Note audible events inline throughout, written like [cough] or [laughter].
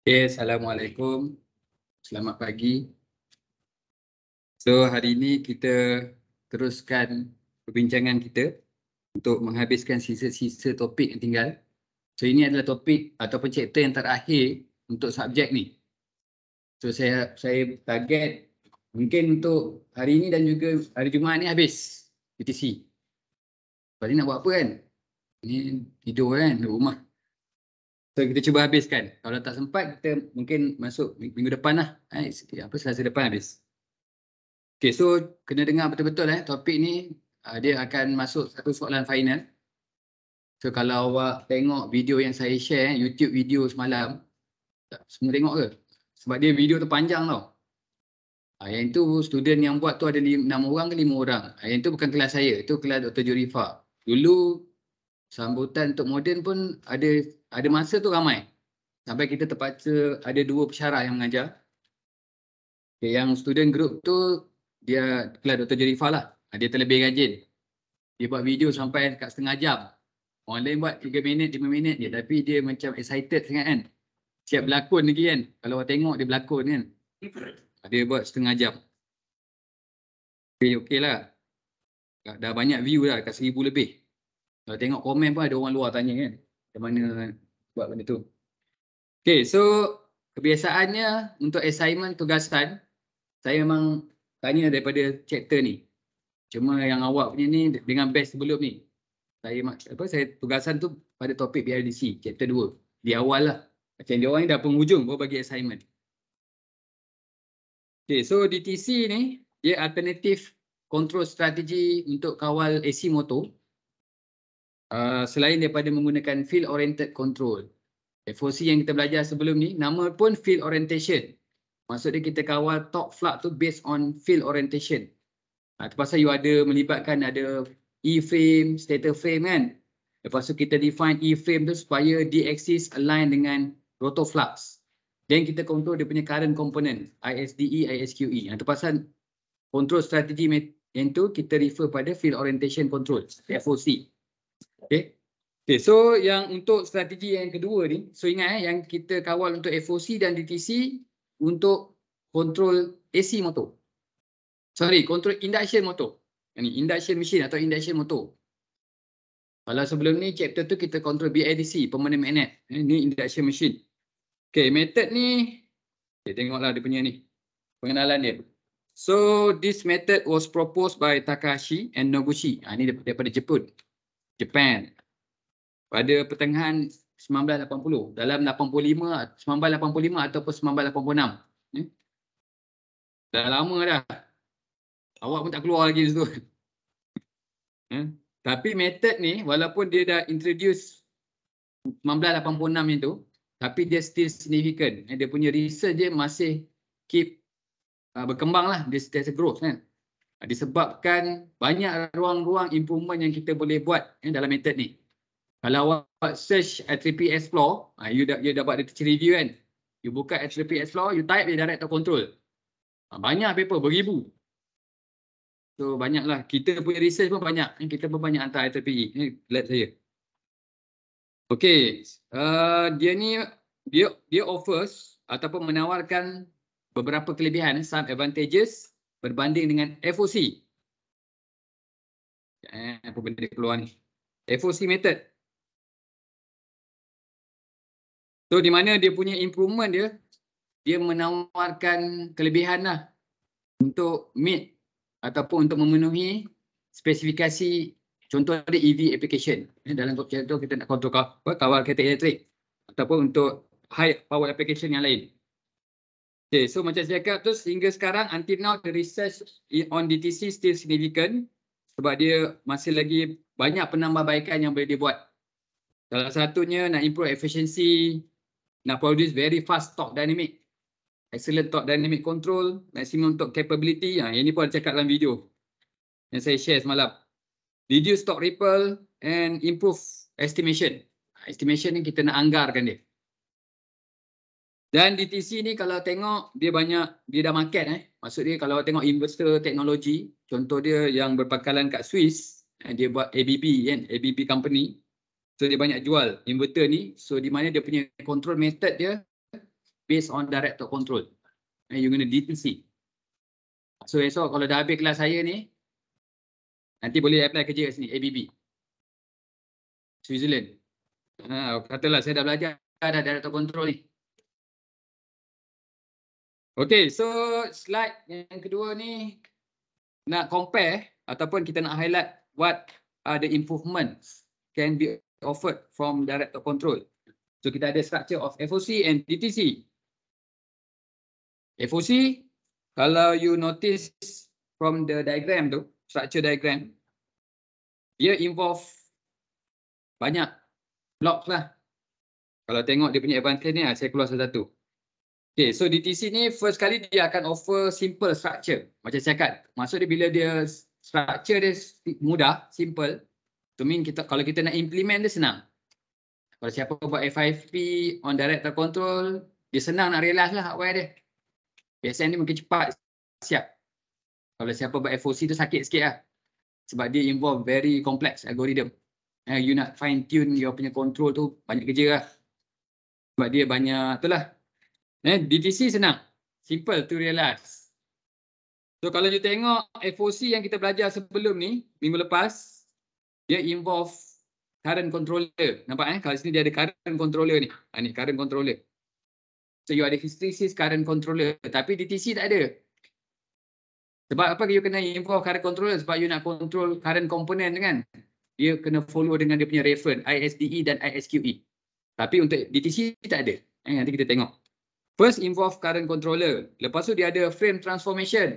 Okay, Assalamualaikum. Selamat pagi. So, hari ini kita teruskan perbincangan kita untuk menghabiskan sisa-sisa topik yang tinggal. So, ini adalah topik ataupun chapter yang terakhir untuk subjek ni. So, saya saya target mungkin untuk hari ini dan juga hari Jumaat ni habis UTC. Sebab ni nak buat apa kan? Ini tidur kan, rumah. So kita cuba habiskan. Kalau tak sempat kita mungkin masuk minggu depan lah. Eh, apa selasa depan habis. Okay so kena dengar betul-betul eh topik ni uh, dia akan masuk satu soalan final. So kalau awak tengok video yang saya share eh, YouTube video semalam. Tak, semua tengok ke? Sebab dia video tu panjang tau. Ha, yang itu student yang buat tu ada 6 orang ke lima orang. Ha, yang itu bukan kelas saya. Itu kelas Dr. Jurifa. Dulu sambutan untuk modern pun ada ada masa tu ramai. Sampai kita terpaksa ada dua pesyarah yang mengajar. Okay, yang student group tu, dia kelas Dr. Jerifah lah. Ah, dia terlebih rajin. Dia buat video sampai kat setengah jam. Orang lain buat 3 minit, 5 minit je. Tapi dia macam excited sangat kan. Siap berlakon lagi kan. Kalau orang tengok dia berlakon kan. Ah, dia buat setengah jam. Okay, okay lah. Dah banyak view dah, dekat seribu lebih. Kalau tengok komen pun ada orang luar tanya kan macam mana buat benda tu. Okay so kebiasaannya untuk assignment tugasan saya memang tanya daripada chapter ni. Cuma yang awak punya ni dengan best sebelum ni. Saya apa saya tugasan tu pada topik BRDC chapter 2. Di awal lah. Macam dia orang ni dah penghujung baru bagi assignment. Okay so DTC ni dia alternative control strategy untuk kawal AC motor Ah, selain daripada menggunakan field oriented control. FOC yang kita belajar sebelum ni, nama pun field orientation. Maksudnya kita kawal top flap tu based on field orientation. Itu ah, pasal you ada melibatkan ada E-frame, stator frame kan. Lepas tu kita define E-frame tu supaya D-axis align dengan rotor flux. Then kita control dia punya current component, ISDE, ISQE. Itu ah, pasal control strategy yang tu kita refer pada field orientation control, FOC. Okay. okay, so yang untuk strategi yang kedua ni, so ingat eh, yang kita kawal untuk FOC dan DTC untuk kontrol AC motor. Sorry, kontrol induction motor. Ini induction machine atau induction motor. Kalau sebelum ni chapter tu kita kontrol BADC, permanent magnet. Ini eh, induction machine. Okay, method ni, okay, tengoklah dia punya ni, pengenalan dia. So, this method was proposed by Takahashi and Noguchi. Ha, ni daripada Jepun. Jepun pada pertengahan 1980 dalam 85 1985 ataupun 1986 eh? dah lama dah awak pun tak keluar lagi tu. [laughs] eh? tapi method ni walaupun dia dah introduce 1986 itu tapi dia still significant eh? dia punya research dia masih keep uh, berkembang lah dia still growth kan eh? disebabkan banyak ruang-ruang improvement yang kita boleh buat eh, dalam method ni. Kalau awak search H3P Explore, uh, you, dah, you dah literature review kan. You buka H3P Explore, you type, you direct to control. Uh, banyak paper, beribu. So banyaklah, kita punya research pun banyak. Eh, kita pun banyak hantar H3P. E. Eh, let saya. Okay, uh, dia ni, dia, dia offers ataupun menawarkan beberapa kelebihan, some advantages berbanding dengan FOC. Eh, apa benda keluar ni? FOC method. So di mana dia punya improvement dia, dia menawarkan kelebihan lah untuk meet ataupun untuk memenuhi spesifikasi contoh ada EV application. Eh, dalam contoh kita nak kontrol kawal kereta elektrik ataupun untuk high power application yang lain. Okay, so macam saya cakap tu sehingga sekarang until now the research on DTC still significant sebab dia masih lagi banyak penambahbaikan yang boleh dibuat. Salah satunya nak improve efficiency, nak produce very fast stock dynamic, excellent stock dynamic control, maximum untuk capability. Ha, ini pun ada cakap dalam video yang saya share semalam. Reduce stock ripple and improve estimation. Ha, estimation ni kita nak anggarkan dia. Dan di DTC ni kalau tengok dia banyak dia dah market eh. Maksud dia kalau tengok investor teknologi, contoh dia yang berpangkalan kat Swiss, eh, dia buat ABB kan, ABB company. So dia banyak jual inverter ni. So di mana dia punya control method dia based on direct to control. And eh, you're going to DTC. So esok kalau dah habis kelas saya ni, nanti boleh apply kerja kat sini, ABB. Switzerland. Ha, katalah saya dah belajar dah direct to control ni. Okay, so slide yang kedua ni nak compare ataupun kita nak highlight what are the improvements can be offered from director control. So kita ada structure of FOC and DTC. FOC, kalau you notice from the diagram tu, structure diagram, dia involve banyak blocks lah. Kalau tengok dia punya advantage ni, ah, saya keluar satu Okay, so DTC ni first kali dia akan offer simple structure. Macam saya kat, maksudnya bila dia structure dia mudah, simple. To mean kita, kalau kita nak implement dia senang. Kalau siapa buat f on direct control, dia senang nak realize lah hardware dia. PSN ni mungkin cepat siap. Kalau siapa buat FOC tu sakit sikit lah. Sebab dia involve very complex algorithm. Eh, you nak fine tune your punya control tu, banyak kerja lah. Sebab dia banyak, tu lah. Eh, DTC senang. Simple to realize. So kalau you tengok FOC yang kita belajar sebelum ni, minggu lepas, dia involve current controller. Nampak eh? Kalau sini dia ada current controller ni. Ha, ni current controller. So you ada hysteresis current controller. Tapi DTC tak ada. Sebab apa you kena involve current controller? Sebab you nak control current component kan? Dia kena follow dengan dia punya reference ISDE dan ISQE. Tapi untuk DTC tak ada. Eh, nanti kita tengok. First involve current controller. Lepas tu dia ada frame transformation.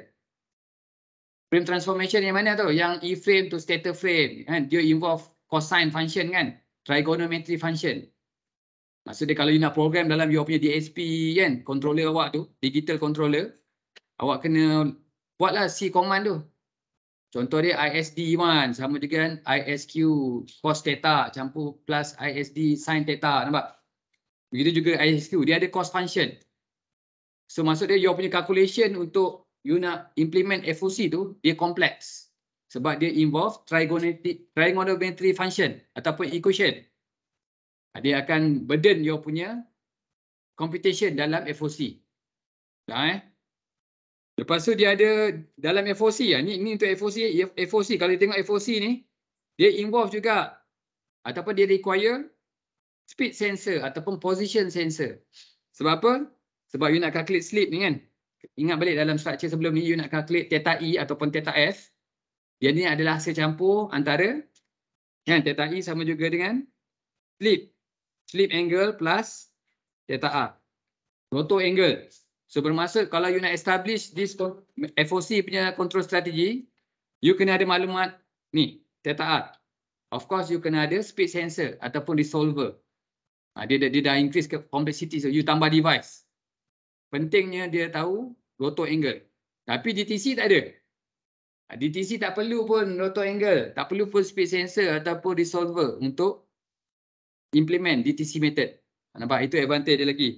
Frame transformation yang mana tu? Yang e-frame to stator frame. Kan? Dia involve cosine function kan? Trigonometry function. Maksudnya kalau you nak program dalam you punya DSP kan? Controller awak tu, digital controller. Awak kena buatlah C command tu. Contoh dia ISD1 sama juga kan ISQ cos theta campur plus ISD sin theta nampak? Begitu juga ISQ dia ada cos function. So maksud dia your punya calculation untuk you nak implement FOC tu dia kompleks sebab dia involve trigonometric trigonometry function ataupun equation. Ah, dia akan burden your punya computation dalam FOC. Dah eh. Lepas tu dia ada dalam FOC ya. Ah, ni ni untuk FOC FOC kalau tengok FOC ni dia involve juga ataupun dia require speed sensor ataupun position sensor. Sebab apa? Sebab you nak calculate slip ni kan. Ingat balik dalam structure sebelum ni you nak calculate theta E ataupun theta F. Dia ni adalah hasil campur antara kan theta E sama juga dengan slip. Slip angle plus theta A. Rotor angle. So bermaksud kalau you nak establish this FOC punya control strategy, you kena ada maklumat ni, theta A. Of course you kena ada speed sensor ataupun resolver. Ha, dia, dia, dia dah increase ke complexity so you tambah device pentingnya dia tahu rotor angle. Tapi DTC tak ada. Ah, DTC tak perlu pun rotor angle. Tak perlu pun speed sensor ataupun resolver untuk implement DTC method. Ah, nampak? Itu advantage dia lagi.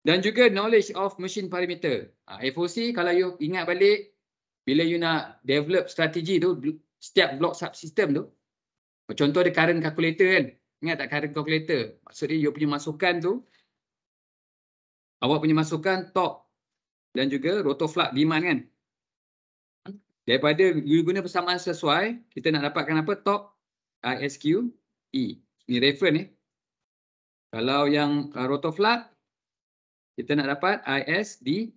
Dan juga knowledge of machine parameter. Ah, FOC kalau you ingat balik bila you nak develop strategi tu setiap block subsystem tu contoh ada current calculator kan. Ingat tak current calculator? Maksudnya you punya masukan tu awak punya masukan top dan juga rotoflux demand kan daripada you guna persamaan sesuai kita nak dapatkan apa top ISQ E ni refer ni kalau yang uh, rotoflux kita nak dapat ISD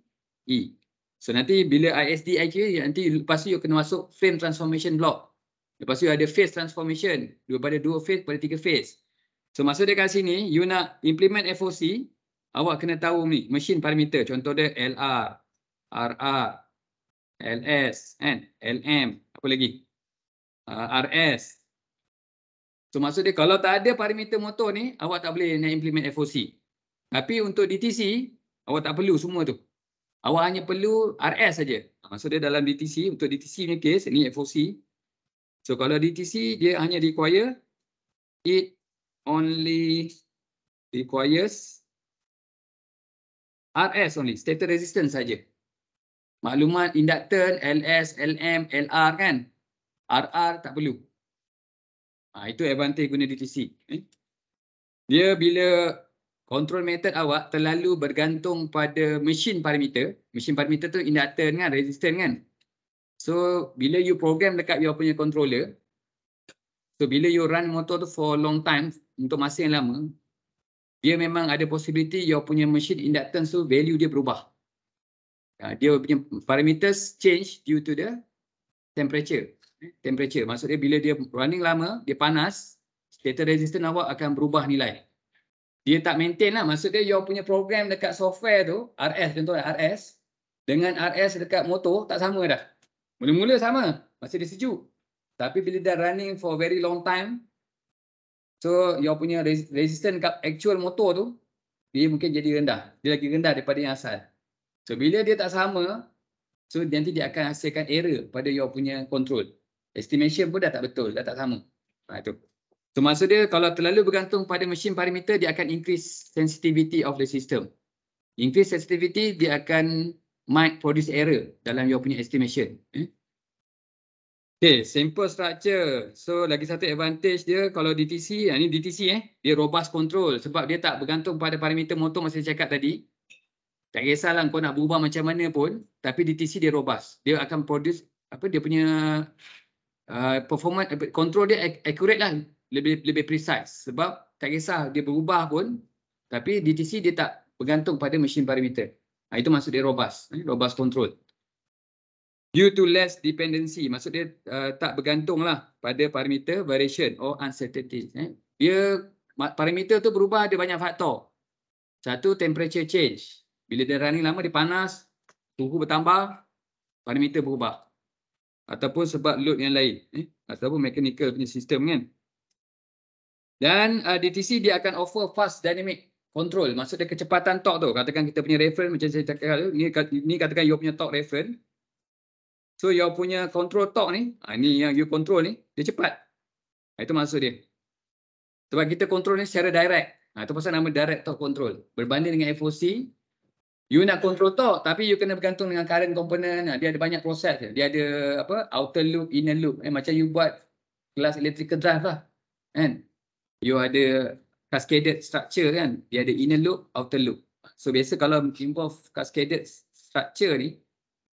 E so nanti bila ISD e IQ nanti lepas tu you kena masuk frame transformation block lepas tu ada phase transformation daripada dua phase pada tiga phase so maksud dekat sini you nak implement FOC Awak kena tahu ni, mesin parameter. Contoh dia LR, RR, LS, kan? LM, apa lagi? Ah, RS. So maksud dia kalau tak ada parameter motor ni, awak tak boleh nak implement FOC. Tapi untuk DTC, awak tak perlu semua tu. Awak hanya perlu RS saja. Ah, maksud dia dalam DTC, untuk DTC ni case, ni FOC. So kalau DTC, dia hanya require, it only requires RS only, stator resistance saja. Maklumat inductor, LS, LM, LR kan? RR tak perlu. Ha, itu advantage guna DTC. Eh? Dia bila control method awak terlalu bergantung pada machine parameter. Machine parameter tu inductor kan, resistance kan? So, bila you program dekat you punya controller, so bila you run motor tu for long time, untuk masa yang lama, dia memang ada possibility you punya machine inductance tu value dia berubah. Ha, dia punya parameters change due to the temperature. Eh, temperature maksudnya bila dia running lama, dia panas, stator resistance awak akan berubah nilai. Dia tak maintain lah. Maksudnya you punya program dekat software tu, RS contohnya RS, dengan RS dekat motor tak sama dah. Mula-mula sama, masih dia sejuk. Tapi bila dah running for very long time, So your punya resistance kat actual motor tu dia mungkin jadi rendah. Dia lagi rendah daripada yang asal. So bila dia tak sama, so nanti dia akan hasilkan error pada your punya control. Estimation pun dah tak betul, dah tak sama. Ha tu. So maksud dia kalau terlalu bergantung pada mesin parameter dia akan increase sensitivity of the system. Increase sensitivity dia akan might produce error dalam your punya estimation. Eh? Okay, simple structure. So, lagi satu advantage dia kalau DTC, ah, ini DTC eh, dia robust control sebab dia tak bergantung pada parameter motor masa saya cakap tadi. Tak kisahlah kau nak berubah macam mana pun, tapi DTC dia robust. Dia akan produce, apa, dia punya uh, performance, control dia accurate lah, lebih lebih precise sebab tak kisah dia berubah pun, tapi DTC dia tak bergantung pada mesin parameter. Ha, itu maksud dia robust, eh, robust control due to less dependency maksud dia uh, tak bergantunglah pada parameter variation or uncertainty eh. dia parameter tu berubah ada banyak faktor satu temperature change bila dia running lama dia panas suhu bertambah parameter berubah ataupun sebab load yang lain eh. ataupun mechanical punya sistem kan dan uh, DTC dia akan offer fast dynamic control Maksudnya kecepatan torque tu katakan kita punya reference macam saya cakap ni katakan you punya torque reference So you punya control torque ni, ha, ni yang you control ni, dia cepat. Ha, itu maksud dia. Sebab kita control ni secara direct. Ha, itu pasal nama direct torque control. Berbanding dengan FOC, you nak control torque tapi you kena bergantung dengan current component. Ha, dia ada banyak proses. Dia ada apa? outer loop, inner loop. Eh, macam you buat kelas electrical drive lah. Kan? You ada cascaded structure kan. Dia ada inner loop, outer loop. So biasa kalau involve cascaded structure ni,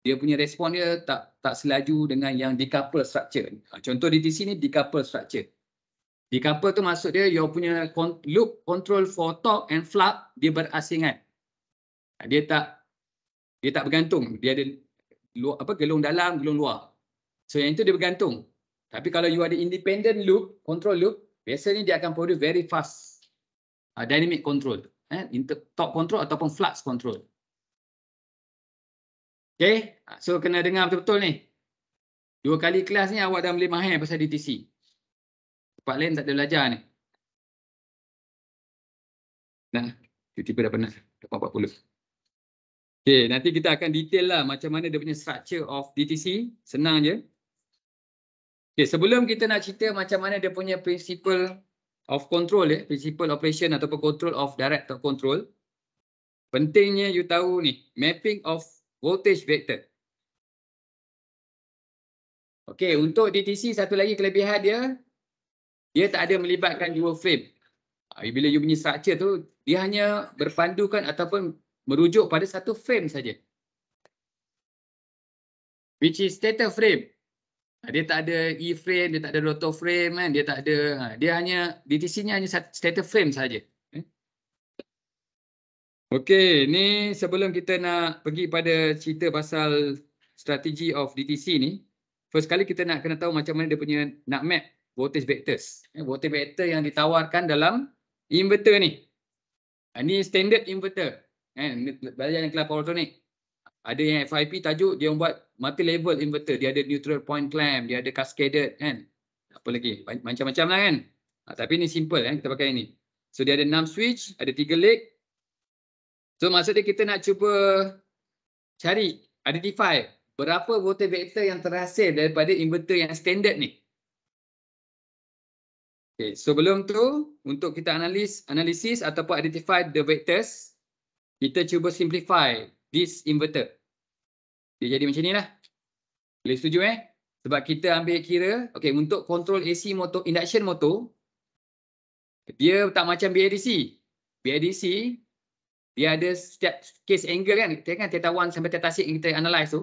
dia punya respon dia tak tak selaju dengan yang decouple structure. Ha, contoh di sini decouple structure. Decouple tu maksud dia you punya loop control for top and flap dia berasingan. Ha, dia tak dia tak bergantung. Dia ada luar, apa gelung dalam, gelung luar. So yang itu dia bergantung. Tapi kalau you ada independent loop, control loop, biasanya dia akan produce very fast uh, dynamic control. Eh, top control ataupun flux control. Okay. So kena dengar betul-betul ni. Dua kali kelas ni awak dah boleh mahir pasal DTC. Tempat lain tak ada belajar ni. Nah, tiba-tiba dah penat. Dapat 40. Okay, nanti kita akan detail lah macam mana dia punya structure of DTC. Senang je. Okay, sebelum kita nak cerita macam mana dia punya principle of control Eh, principle operation ataupun control of direct control. Pentingnya you tahu ni. Mapping of voltage vector. Okey, untuk DTC satu lagi kelebihan dia, dia tak ada melibatkan dual frame. Ah, bila you punya structure tu, dia hanya berpandukan ataupun merujuk pada satu frame saja. Which is stator frame. Ah, dia tak ada E-frame, dia tak ada rotor frame kan, dia tak ada, ah, dia hanya, DTC-nya hanya stator frame saja. Okey, ni sebelum kita nak pergi pada cerita pasal strategi of DTC ni, first kali kita nak kena tahu macam mana dia punya nak map voltage vectors. Eh, voltage vector yang ditawarkan dalam inverter ni. Ini ah, standard inverter. Eh, belajar yang kelas polytonic. Ada yang FIP tajuk, dia buat multi-level inverter. Dia ada neutral point clamp, dia ada cascaded kan. Apa lagi? Macam-macam lah kan. Ha, tapi ni simple kan, eh, kita pakai ini. So dia ada 6 switch, ada 3 leg, So maksudnya kita nak cuba cari, identify berapa voltage vector yang terhasil daripada inverter yang standard ni. Okay, sebelum tu, untuk kita analis analisis ataupun identify the vectors, kita cuba simplify this inverter. Dia jadi macam ni lah. Boleh setuju eh? Sebab kita ambil kira, okay, untuk control AC motor, induction motor, dia tak macam BADC. BADC, dia ada setiap case angle kan, kan kita kan theta 1 sampai theta 6 kita analyze tu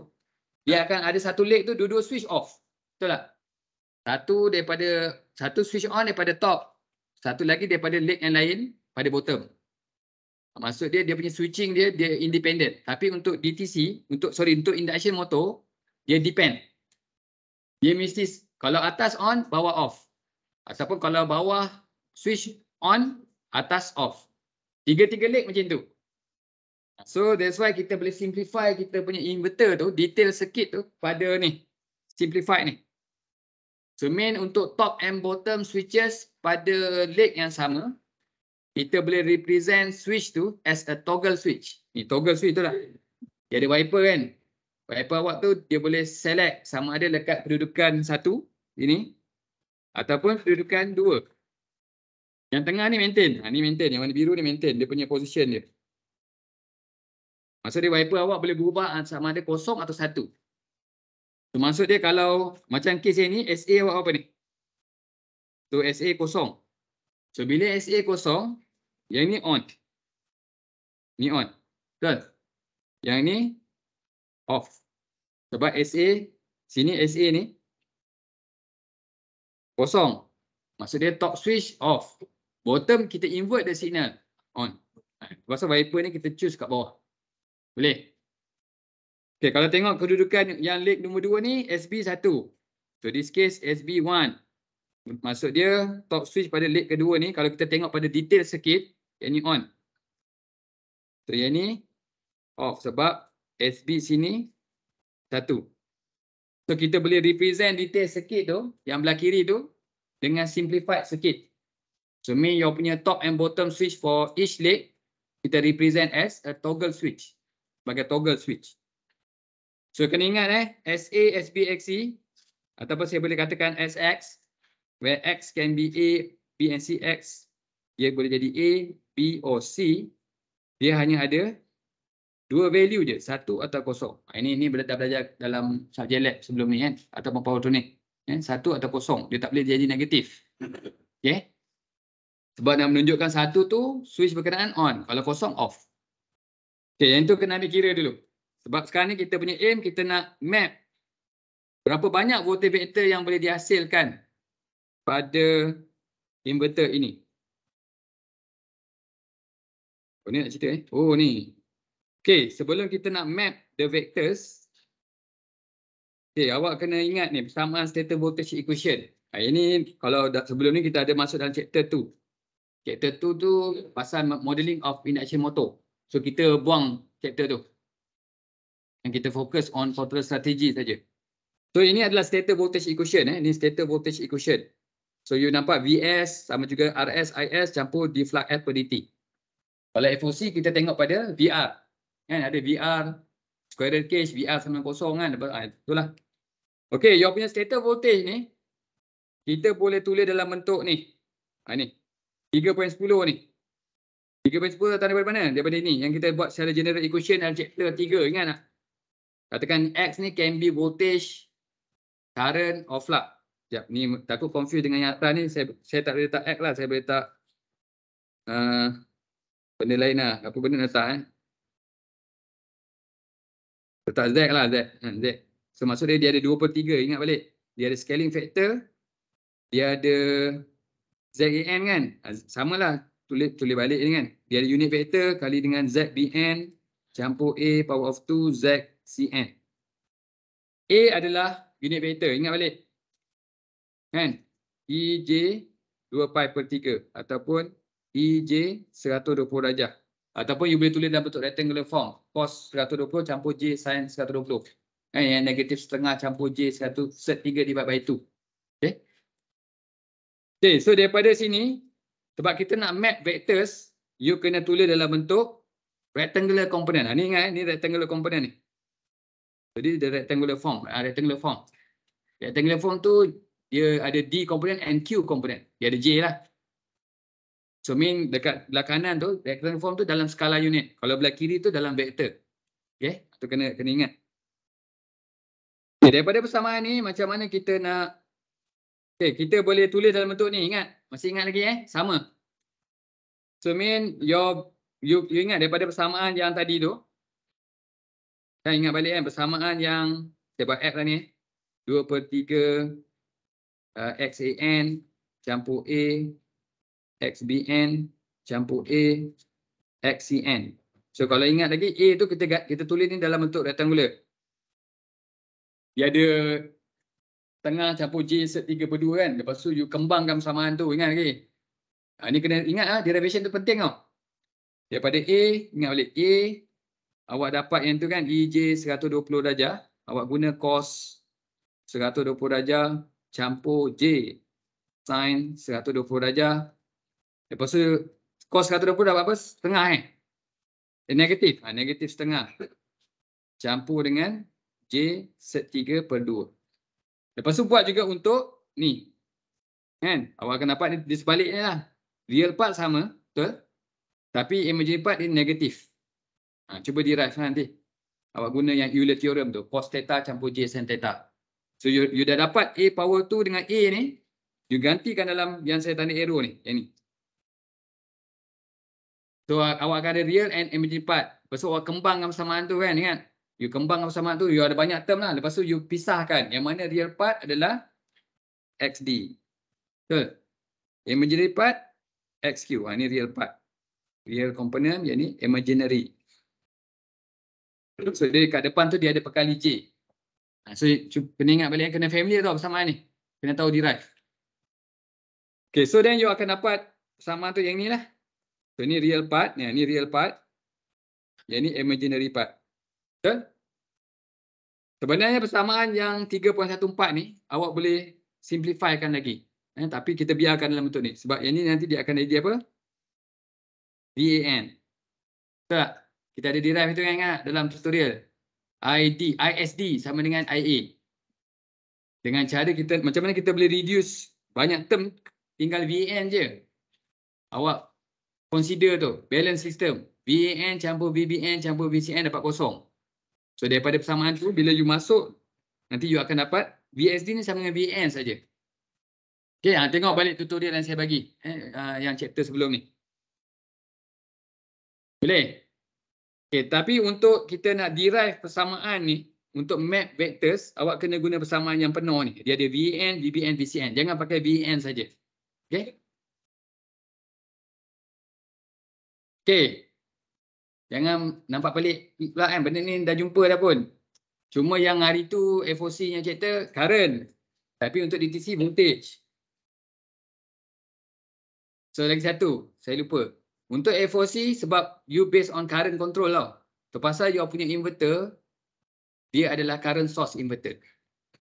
dia akan ada satu leg tu dua-dua switch off betul tak satu daripada satu switch on daripada top satu lagi daripada leg yang lain pada bottom maksud dia dia punya switching dia dia independent tapi untuk DTC untuk sorry untuk induction motor dia depend dia mesti kalau atas on bawah off ataupun kalau bawah switch on atas off tiga-tiga leg macam tu So that's why kita boleh simplify kita punya inverter tu, detail sikit tu pada ni. Simplify ni. So main untuk top and bottom switches pada leg yang sama, kita boleh represent switch tu as a toggle switch. Ni toggle switch tu lah. Dia ada wiper kan. Wiper awak tu dia boleh select sama ada dekat kedudukan satu, ini, ataupun kedudukan dua. Yang tengah ni maintain. Ha, ni maintain. Yang warna biru ni maintain. Dia punya position dia. Maksud dia wiper awak boleh berubah ah, sama ada kosong atau satu. So, maksud dia kalau macam kes ni SA awak apa ni? So SA kosong. So bila SA kosong, yang ni on. Ni on. Betul? Yang ni off. Sebab SA, sini SA ni kosong. Maksud dia top switch off. Bottom kita invert the signal on. Ah, Sebab Viper ni kita choose kat bawah. Boleh. Okay, kalau tengok kedudukan yang leg nombor dua ni SB1. So this case SB1. Maksud dia top switch pada leg kedua ni kalau kita tengok pada detail sikit yang ni on. So yang ni off sebab SB sini satu. So kita boleh represent detail sikit tu yang belah kiri tu dengan simplified sikit. So mean you punya top and bottom switch for each leg kita represent as a toggle switch sebagai toggle switch. So kena ingat eh SA SB XC e, ataupun saya boleh katakan SX where X can be A B and C X dia boleh jadi A B or C dia hanya ada dua value je satu atau kosong. Ah, ini ini dah belajar dalam subject lab sebelum ni kan ataupun power tonic eh kan? satu atau kosong dia tak boleh jadi negatif. [laughs] okay? Sebab nak menunjukkan satu tu switch berkenaan on kalau kosong off. Okay, yang itu kena ambil kira dulu. Sebab sekarang ni kita punya aim, kita nak map berapa banyak voltage vector yang boleh dihasilkan pada inverter ini. Oh ni nak cerita eh. Oh ni. Okay, sebelum kita nak map the vectors. Okay, awak kena ingat ni bersama state voltage equation. Ha, ini kalau dah, sebelum ni kita ada masuk dalam chapter 2. Chapter 2 tu pasal modeling of induction motor. So kita buang chapter tu. dan kita fokus on total strategi saja. So ini adalah stator voltage equation. Eh. Ini stator voltage equation. So you nampak VS sama juga RS, IS campur di flux at per DT. Kalau FOC kita tengok pada VR. Kan ada VR, square cage, VR sama kosong kan. Ah, itulah. Okay, you punya stator voltage ni. Kita boleh tulis dalam bentuk ni. Ha, ni. 3.10 ni. Jika principle datang daripada mana? Daripada ini yang kita buat secara general equation dalam chapter 3 ingat tak? Katakan X ni can be voltage, current or flux. Sekejap ni takut confuse dengan yang atas ni saya, saya tak boleh letak X lah. Saya boleh letak uh, benda lain lah. Apa benda nak letak eh? Letak Z lah Z. Ha, Z. So maksud dia dia ada 2 per 3 ingat balik. Dia ada scaling factor. Dia ada ZAN kan? Ha, Sama lah tulis tulis balik ni kan. Dia ada unit vector kali dengan z b n campur A power of 2 n A adalah unit vector. Ingat balik. Kan? E j 2 pi per 3 ataupun e EJ 120 darjah. Ataupun you boleh tulis dalam bentuk rectangular form. Cos 120 campur J sin 120. Kan? Yang negatif setengah campur J 1 set 3 divided by 2. Okay. Okay, so daripada sini sebab kita nak map vectors, you kena tulis dalam bentuk rectangular component. Ha, ni ingat, eh? ni rectangular component ni. Jadi so, the rectangular form, uh, rectangular form. Rectangular form tu dia ada D component and Q component. Dia ada J lah. So mean dekat belah kanan tu, rectangular form tu dalam skala unit. Kalau belah kiri tu dalam vector. Okay, tu kena kena ingat. Okay, daripada persamaan ni macam mana kita nak Okay, eh, kita boleh tulis dalam bentuk ni, ingat. Masih ingat lagi eh? Sama. So mean your you you ingat daripada persamaan yang tadi tu? Kan ingat balik kan persamaan yang saya buat app lah ni eh. per 3 uh, xan campur a xbn campur a xcn. So kalau ingat lagi a tu kita kita tulis ni dalam bentuk rectangular. Dia ada tengah campur J set 3 per 2 kan. Lepas tu you kembangkan persamaan tu. Ingat lagi. Okay? Ah, ni kena ingat lah. Derivation tu penting tau. Daripada A. Ingat balik. A. Awak dapat yang tu kan. EJ 120 darjah. Awak guna cos 120 darjah. Campur J. Sin 120 darjah. Lepas tu cos 120 dapat apa? Setengah kan. Eh? Negatif. Ha, negatif setengah. Campur dengan J set 3 per 2. Lepas tu buat juga untuk ni. Kan? Awak akan dapat di sebaliknya lah. Real part sama, betul? Tapi imaginary part dia negatif. Ha, cuba derive lah nanti. Awak guna yang Euler theorem tu. Cos theta campur J sin theta. So you, you dah dapat A power 2 dengan A ni. You gantikan dalam yang saya tanda arrow ni. Yang ni. So awak akan ada real and imaginary part. Lepas tu awak kembangkan persamaan tu kan. Ingat? you kembang sama tu you ada banyak term lah lepas tu you pisahkan yang mana real part adalah xd betul imaginary part xq ha ni real part real component yang ni imaginary so dia kat depan tu dia ada perkali j ha, so kena ingat balik kena familiar tau sama ni kena tahu derive okay so then you akan dapat sama tu yang ni lah so ni real part ni, ya, ni real part yang ni imaginary part Betul? Sebenarnya persamaan yang 3.14 ni awak boleh simplifykan lagi. Eh, tapi kita biarkan dalam bentuk ni. Sebab yang ni nanti dia akan jadi apa? VAN. Betul tak? Kita ada derive itu kan dalam tutorial. ID, ISD sama dengan IA. Dengan cara kita, macam mana kita boleh reduce banyak term tinggal VAN je. Awak consider tu, balance system. VAN campur VBN campur VCN dapat kosong. So daripada persamaan tu bila you masuk nanti you akan dapat VSD ni sama dengan VN saja. Okay, Okey, ah, tengok balik tutorial yang saya bagi eh, uh, yang chapter sebelum ni. Boleh? Okay, tapi untuk kita nak derive persamaan ni untuk map vectors, awak kena guna persamaan yang penuh ni. Dia ada VN, VBN, VCN. Jangan pakai VN saja. Okay. Okay. Jangan nampak pelik pula kan benda ni dah jumpa dah pun. Cuma yang hari tu FOC yang cerita current. Tapi untuk DTC voltage. So lagi satu, saya lupa. Untuk FOC sebab you based on current control lah. tau. Terpaksa you punya inverter, dia adalah current source inverter.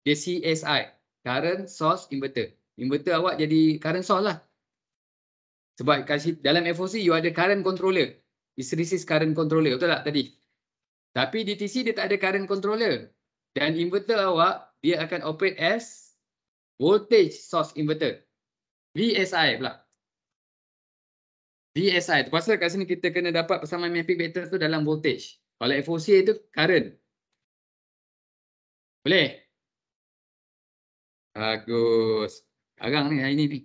Dia CSI, current source inverter. Inverter awak jadi current source lah. Sebab kasi, dalam FOC you ada current controller hysteresis current controller betul tak tadi tapi DTC dia tak ada current controller dan inverter awak dia akan operate as voltage source inverter VSI pula VSI tu pasal kat sini kita kena dapat persamaan mapping vector tu dalam voltage kalau FOC tu current boleh bagus agak ni hari ni, ni.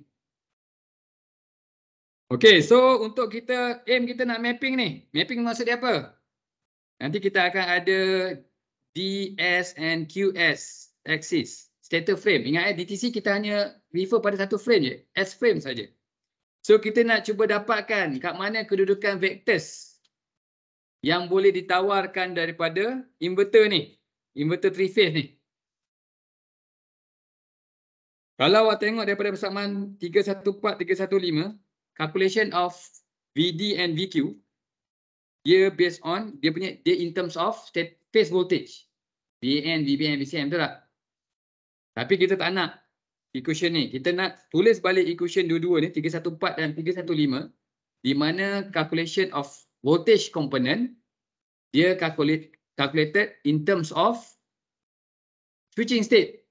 Okay, so untuk kita aim kita nak mapping ni. Mapping maksud dia apa? Nanti kita akan ada DS and QS axis, stator frame. Ingat eh DTC kita hanya refer pada satu frame je, S frame saja. So kita nak cuba dapatkan kat mana kedudukan vectors yang boleh ditawarkan daripada inverter ni, inverter three phase ni. Kalau awak tengok daripada persamaan 314 315 calculation of VD and VQ dia based on dia punya dia in terms of state phase voltage VAN, VBN, VCM tu lah. Tapi kita tak nak equation ni. Kita nak tulis balik equation dua-dua ni 314 dan 315 di mana calculation of voltage component dia calculate calculated in terms of switching state.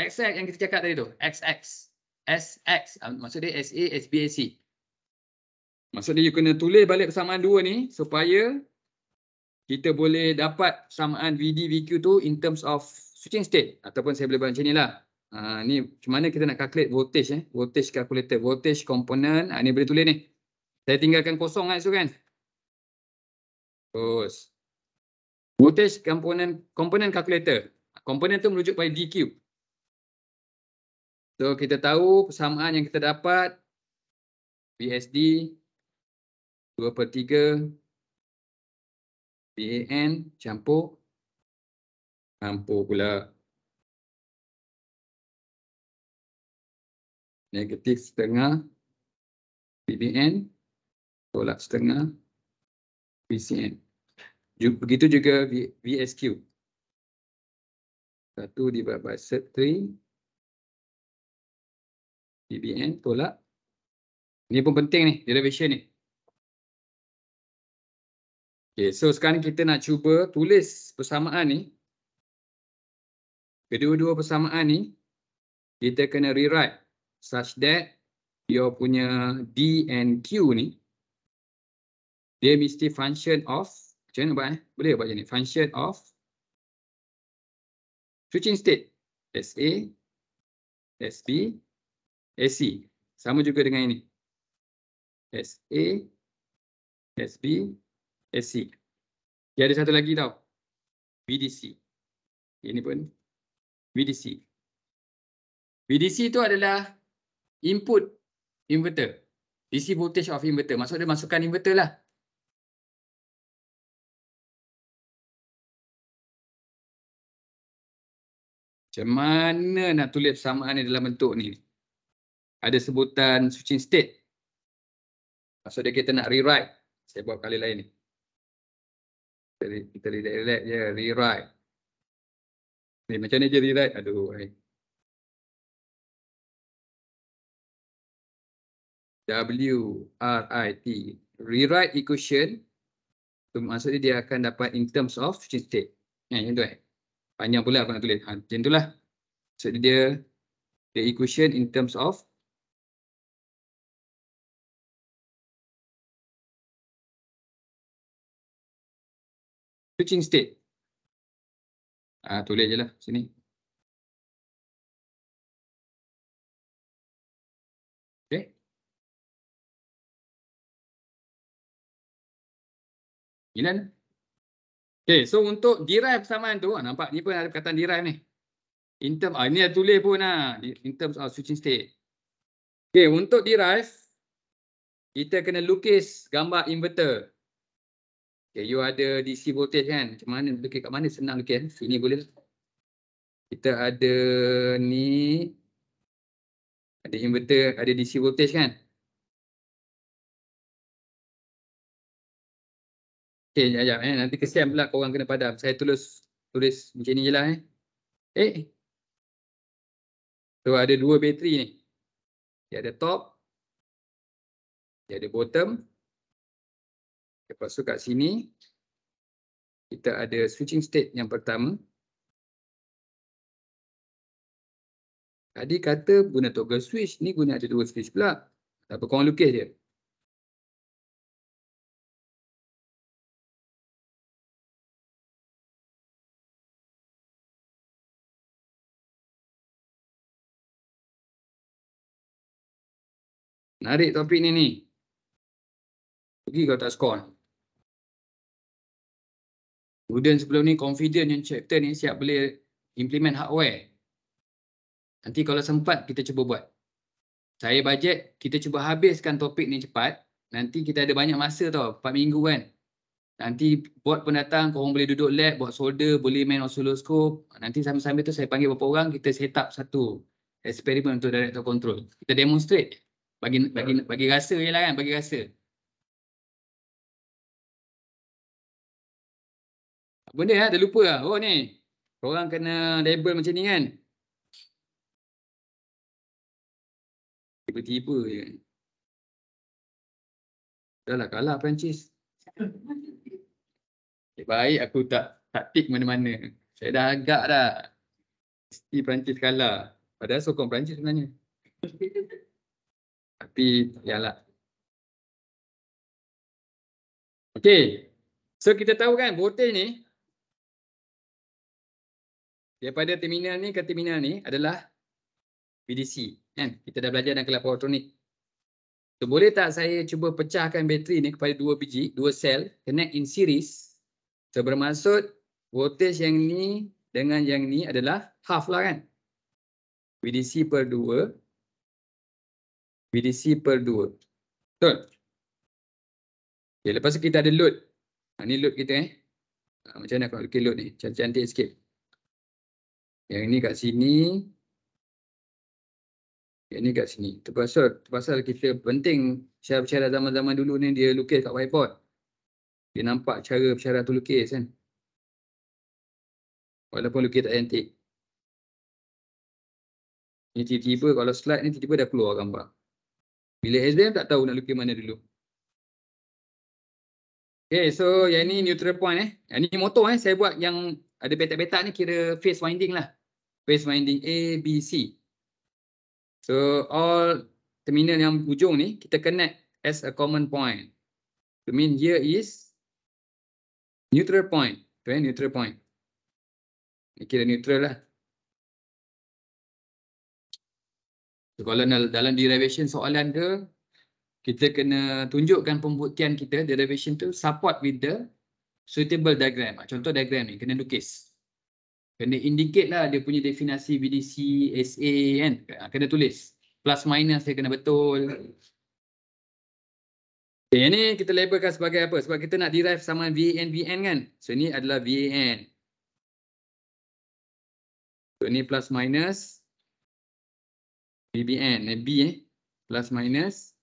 XX yang kita cakap tadi tu. XX. SX. Ah, maksud dia SA, SB, SC. Maksudnya you kena tulis balik persamaan dua ni supaya kita boleh dapat persamaan VD, VQ tu in terms of switching state. Ataupun saya boleh buat macam ni lah. Uh, ni macam mana kita nak calculate voltage eh. Voltage calculator, voltage component. Uh, ni boleh tulis ni. Saya tinggalkan kosong lah kan tu kan. Terus. Voltage component, component calculator. Component tu merujuk pada D cube. So kita tahu persamaan yang kita dapat BSD 2 per 3 BAN campur campur pula negatif setengah BBN tolak setengah BCN. Begitu juga VSQ. Satu dibuat by 3. BBN tolak. Ini pun penting ni, derivation ni. Okay, so sekarang kita nak cuba tulis persamaan ni. Kedua-dua persamaan ni, kita kena rewrite such that dia punya D and Q ni, dia mesti function of, macam mana buat eh? Boleh buat macam ni, function of switching state. S A, S B. AC. E. Sama juga dengan ini. SA, SB, SC. Dia ada satu lagi tau. BDC. Ini pun BDC. BDC tu adalah input inverter. DC voltage of inverter. Maksud dia masukkan inverter lah. Macam mana nak tulis samaan ni dalam bentuk ni? ada sebutan switching state. So kita nak rewrite. Saya buat kali lain ni. Kita relax-relax je, rewrite. Ni macam ni je rewrite. Aduh. Hai. W, R, I, T. Rewrite equation. Itu maksudnya dia akan dapat in terms of switching state. Ya, macam tu Eh? Panjang pula aku nak tulis. Ha, macam tu lah. So dia, the equation in terms of switching state. Ah uh, tulis lah sini. Okey. Gilan. Okay, so untuk derive persamaan tu, ah, nampak ni pun ada perkataan derive ni. In term ah ni ada tulis pun ah in terms of switching state. Okay, untuk derive kita kena lukis gambar inverter. Okay, you ada DC voltage kan? Macam mana lukis kat mana? Senang lukis kan? Eh? Sini boleh. Lah. Kita ada ni. Ada inverter, ada DC voltage kan? Okay, sekejap eh. Nanti kesian pula korang kena padam. Saya tulis tulis macam ni je lah eh. Eh. So ada dua bateri ni. Dia ada top. Dia ada bottom. Lepas tu kat sini kita ada switching state yang pertama. Tadi kata guna toggle switch ni guna ada dua switch pula. Tak apa korang lukis je. Menarik topik ni ni. Pergi kalau tak score. Kemudian sebelum ni confident yang chapter ni siap boleh implement hardware. Nanti kalau sempat kita cuba buat. Saya bajet kita cuba habiskan topik ni cepat. Nanti kita ada banyak masa tau empat minggu kan. Nanti buat pendatang korang boleh duduk lab, buat solder, boleh main osiloskop. Nanti sambil-sambil tu saya panggil beberapa orang kita set up satu eksperimen untuk director control. Kita demonstrate bagi bagi bagi rasa lah kan, bagi rasa. benda eh? ha, dah lupa lah. Oh ni, korang kena label macam ni kan. Tiba-tiba je kan. Dah lah kalah Perancis. Okay, eh, baik aku tak taktik mana-mana. Saya dah agak dah. Mesti Perancis kalah. Padahal sokong Perancis sebenarnya. Tapi ya lah. Okay. So kita tahu kan voltage ni daripada terminal ni ke terminal ni adalah BDC kan kita dah belajar dalam kelas elektronik so boleh tak saya cuba pecahkan bateri ni kepada dua biji dua sel connect in series so bermaksud voltage yang ni dengan yang ni adalah half lah kan VDC per dua, VDC per dua. betul okay, lepas tu kita ada load ha, ni load kita eh ha, macam mana aku nak load ni cantik sikit yang ini kat sini. Yang ini kat sini. Terpaksa, terpaksa kita penting syarat-syarat zaman-zaman dulu ni dia lukis kat whiteboard. Dia nampak cara syarat tu lukis kan. Walaupun lukis tak cantik. Ini tiba-tiba kalau slide ni tiba-tiba dah keluar gambar. Bila SDM tak tahu nak lukis mana dulu. Okay so yang ni neutral point eh. Yang ni motor eh saya buat yang ada betak-betak ni kira face winding lah face winding A, B, C. So all terminal yang ujung ni kita connect as a common point. To mean here is neutral point. Okay, neutral point. Ini kira neutral lah. So, kalau dalam, dalam derivation soalan tu kita kena tunjukkan pembuktian kita, derivation tu support with the suitable diagram. Contoh diagram ni, kena lukis kena indicate lah dia punya definasi BDC, SA kan. Ah, kena tulis. Plus minus dia kena betul. Okay, eh, yang ni kita labelkan sebagai apa? Sebab kita nak derive sama VAN, VN kan. So ini adalah VAN. So ni plus minus VBN. Eh, B eh. Plus minus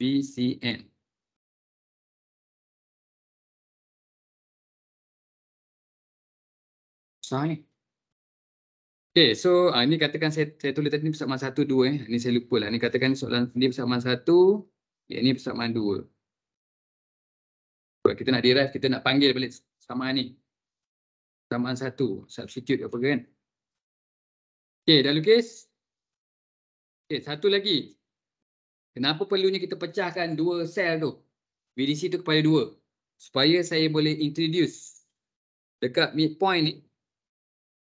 VCN. Sah ni. Okay, so uh, ini katakan saya, saya tulis tadi ni persamaan satu dua eh. Ini saya lupa lah. Ini katakan soalan ni persamaan satu, yang ni persamaan dua. Kita nak derive, kita nak panggil balik persamaan ni. Persamaan satu, substitute apa kan. Okay, dah lukis. Okay, satu lagi. Kenapa perlunya kita pecahkan dua sel tu? BDC tu kepada dua. Supaya saya boleh introduce dekat midpoint ni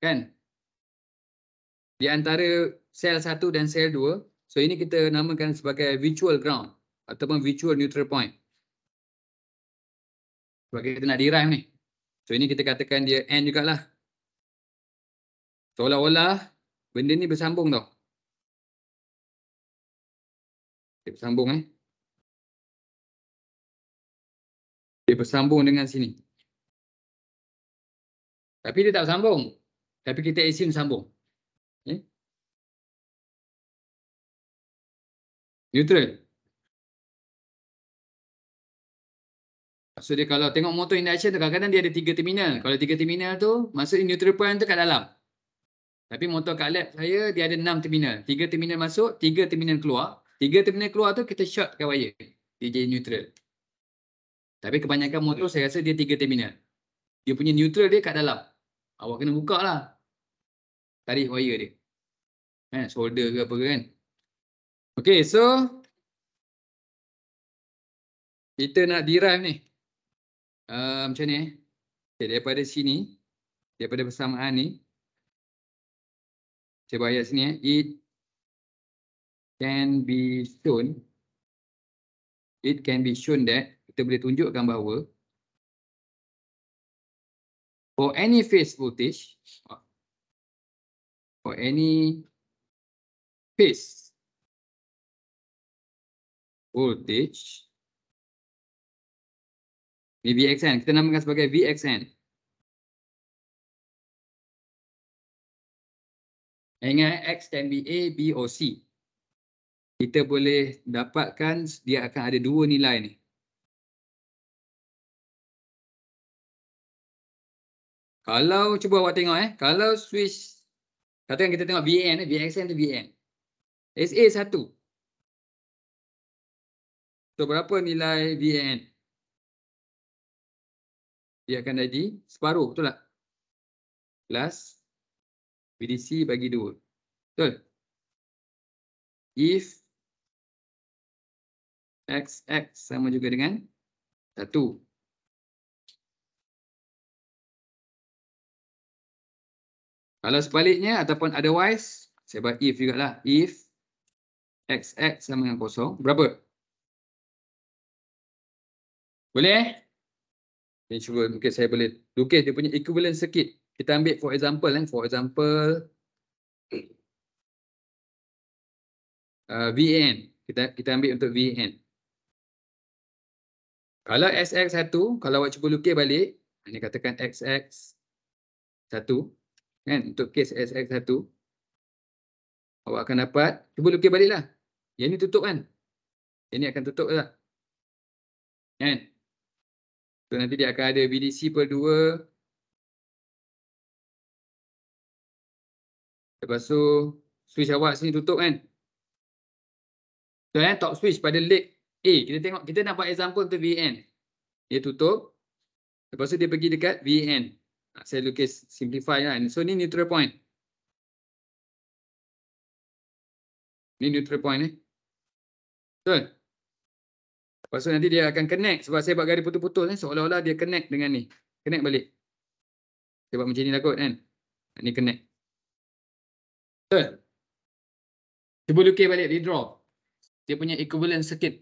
kan di antara sel satu dan sel dua, so ini kita namakan sebagai virtual ground ataupun virtual neutral point sebab kita nak derive ni so ini kita katakan dia N lah. seolah-olah benda ni bersambung tau dia bersambung eh dia bersambung dengan sini tapi dia tak bersambung tapi kita assume sambung. Okay. Ya? Neutral. So kalau tengok motor induction tu kadang-kadang dia ada tiga terminal. Kalau tiga terminal tu maksudnya neutral point tu kat dalam. Tapi motor kat lab saya dia ada enam terminal. Tiga terminal masuk, tiga terminal keluar. Tiga terminal keluar tu kita shortkan wire. Dia jadi neutral. Tapi kebanyakan motor saya rasa dia tiga terminal. Dia punya neutral dia kat dalam. Awak kena buka lah tarik wire dia. Kan, solder ke apa ke kan. Okay, so. Kita nak derive ni. Uh, macam ni eh. Okay, daripada sini. Daripada persamaan ni. Saya bayar sini eh. It can be shown. It can be shown that. Kita boleh tunjukkan bahawa. For any phase voltage. For any phase voltage ni VXN kita namakan sebagai VXN dengan X can be A, B or C kita boleh dapatkan dia akan ada dua nilai ni kalau cuba awak tengok eh kalau switch satu yang kita tengok VN, VXN tu VN. SA satu. So berapa nilai VN? Dia akan jadi separuh, betul tak? Plus BDC bagi dua. Betul? If XX sama juga dengan satu. Kalau sebaliknya ataupun otherwise, saya buat if juga lah. If XX sama dengan kosong, berapa? Boleh? Ini cuba mungkin saya boleh lukis dia punya equivalent circuit. Kita ambil for example kan, for example uh, VAN. Kita kita ambil untuk vn. Kalau SX1, kalau awak cuba lukis balik, ini katakan XX1, kan untuk kes SX1 awak akan dapat cuba lukis baliklah yang ni tutup kan yang ni akan tutuplah kan so nanti dia akan ada BDC per 2 lepas tu switch awak sini tutup kan so eh top switch pada leg A kita tengok kita nak buat example untuk VN dia tutup lepas tu dia pergi dekat VN saya lukis simplify kan. So ni neutral point. Ni neutral point ni. Eh. Betul? Lepas tu nanti dia akan connect sebab saya buat garis putus-putus ni eh. seolah-olah dia connect dengan ni. Connect balik. Saya buat macam ni lah kot kan. Ni connect. Betul? Cuba lukis balik, redraw. Dia punya equivalent circuit.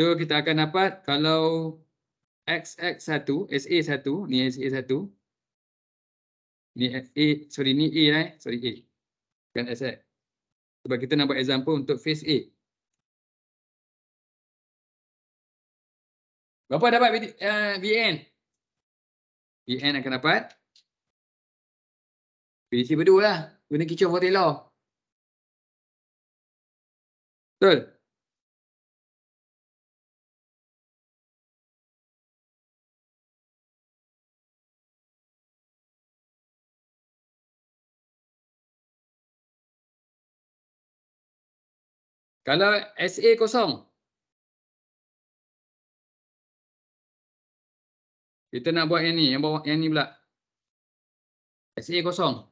So kita akan dapat kalau X X satu, S A satu, ni S A satu, Ni A, sorry ni A lah eh. Sorry A. Bukan SX. Sebab kita nak buat example untuk phase A. Berapa dapat uh, eh, VN? VN akan dapat. PDC berdua lah. Guna kicau for Taylor. Betul? Kalau SA kosong. Kita nak buat yang ni, yang bawah yang ni pula. SA kosong.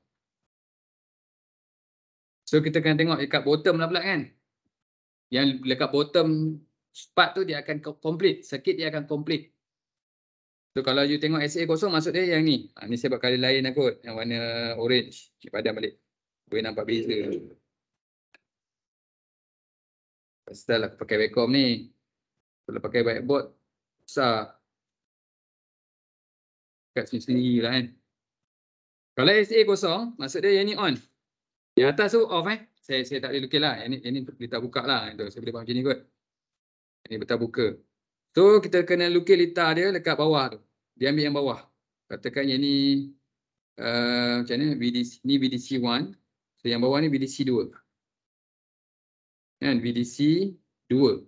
So kita kena tengok dekat bottom lah pula kan. Yang dekat bottom part tu dia akan complete, circuit dia akan complete. So kalau you tengok SA kosong maksud dia yang ni. Ha, ni saya buat kali lain lah kot, yang warna orange. Cik Padang balik. Boleh nampak beza. Pasal aku pakai webcam ni. Kalau pakai whiteboard, besar. Dekat sini sendiri lah kan. Kalau SA kosong, maksud dia yang ni on. Yang atas tu off eh. Saya saya tak boleh lukis lah. Yang ni, yang ni dia tak buka lah. Itu. Saya boleh buat macam ni kot. Yang ni betul buka. So kita kena lukis litar dia dekat bawah tu. Dia ambil yang bawah. Katakan yang ni uh, macam mana? VDC, ni VDC1. So yang bawah ni VDC2 kan VDC 2.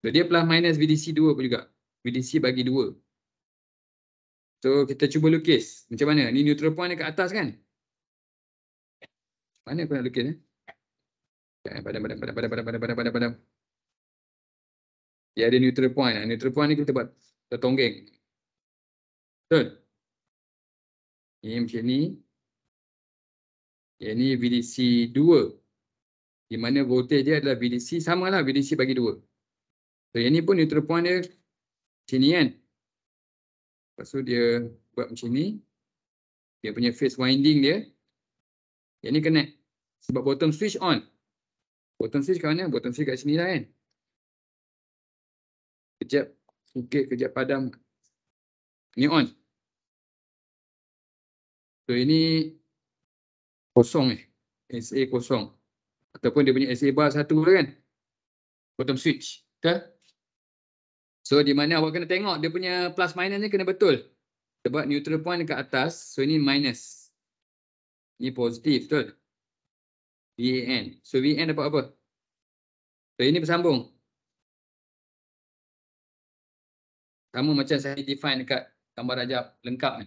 So dia plus minus VDC 2 pun juga. VDC bagi 2. So kita cuba lukis. Macam mana? Ni neutral point dekat atas kan? Mana aku nak lukis eh? eh? Padam, padam, padam, padam, padam, padam, padam, padam. Dia ada neutral point. Neutral point ni kita buat tertonggeng. Betul? Ni macam ni. Yang ni VDC 2 di mana voltage dia adalah VDC samalah VDC bagi 2. So yang ni pun neutral point dia sini kan. Lepas tu dia buat macam ni. Dia punya face winding dia. Yang ni connect. Sebab bottom switch on. Bottom switch kat mana? Bottom switch kat sini lah kan. Kejap. Okay, kejap padam. Ni on. So ini kosong eh. SA kosong ataupun dia punya SA bar satu kan bottom switch betul so di mana awak kena tengok dia punya plus minus ni kena betul sebab neutral point dekat atas so ini minus ni positif betul Vn. so Vn dapat apa so ini bersambung Kamu macam saya define dekat gambar rajab lengkap ni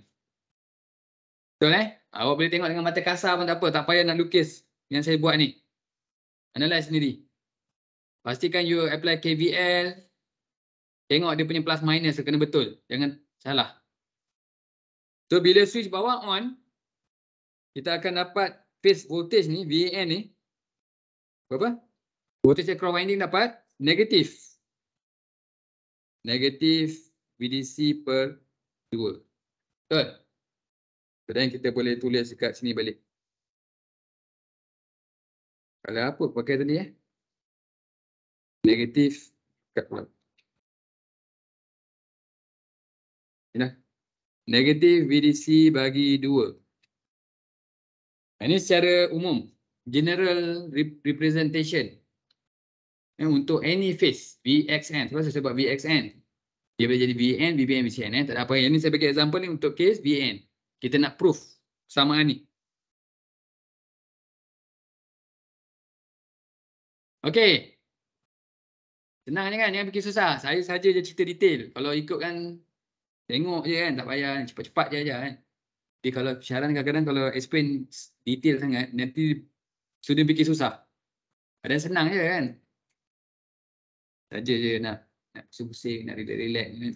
betul eh awak boleh tengok dengan mata kasar pun tak apa tak payah nak lukis yang saya buat ni analyze sendiri. Pastikan you apply KVL. Tengok dia punya plus minus kena betul. Jangan salah. So bila switch bawah on, kita akan dapat phase voltage ni, VAN ni. Berapa? Voltage across winding dapat negatif. Negatif VDC per 2. Betul? Kemudian kita boleh tulis dekat sini balik. Kalau apa pakai tadi eh? Negatif Inilah. Negatif VDC bagi dua. Ini secara umum General representation eh, Untuk any face VXN Sebab saya sebut VXN Dia boleh jadi VN, VBN, VCN eh? Tak ada apa Ini saya bagi example ni untuk case VN Kita nak proof Samaan ni Okey. Senang je kan, jangan fikir susah. Saya saja je cerita detail. Kalau ikut kan tengok je kan, tak payah. Cepat-cepat je aja kan. Jadi kalau syaran kadang-kadang kalau explain detail sangat, nanti student fikir susah. Ada senang je kan. Saja je nak nak pusing-pusing, nak relax-relax kan.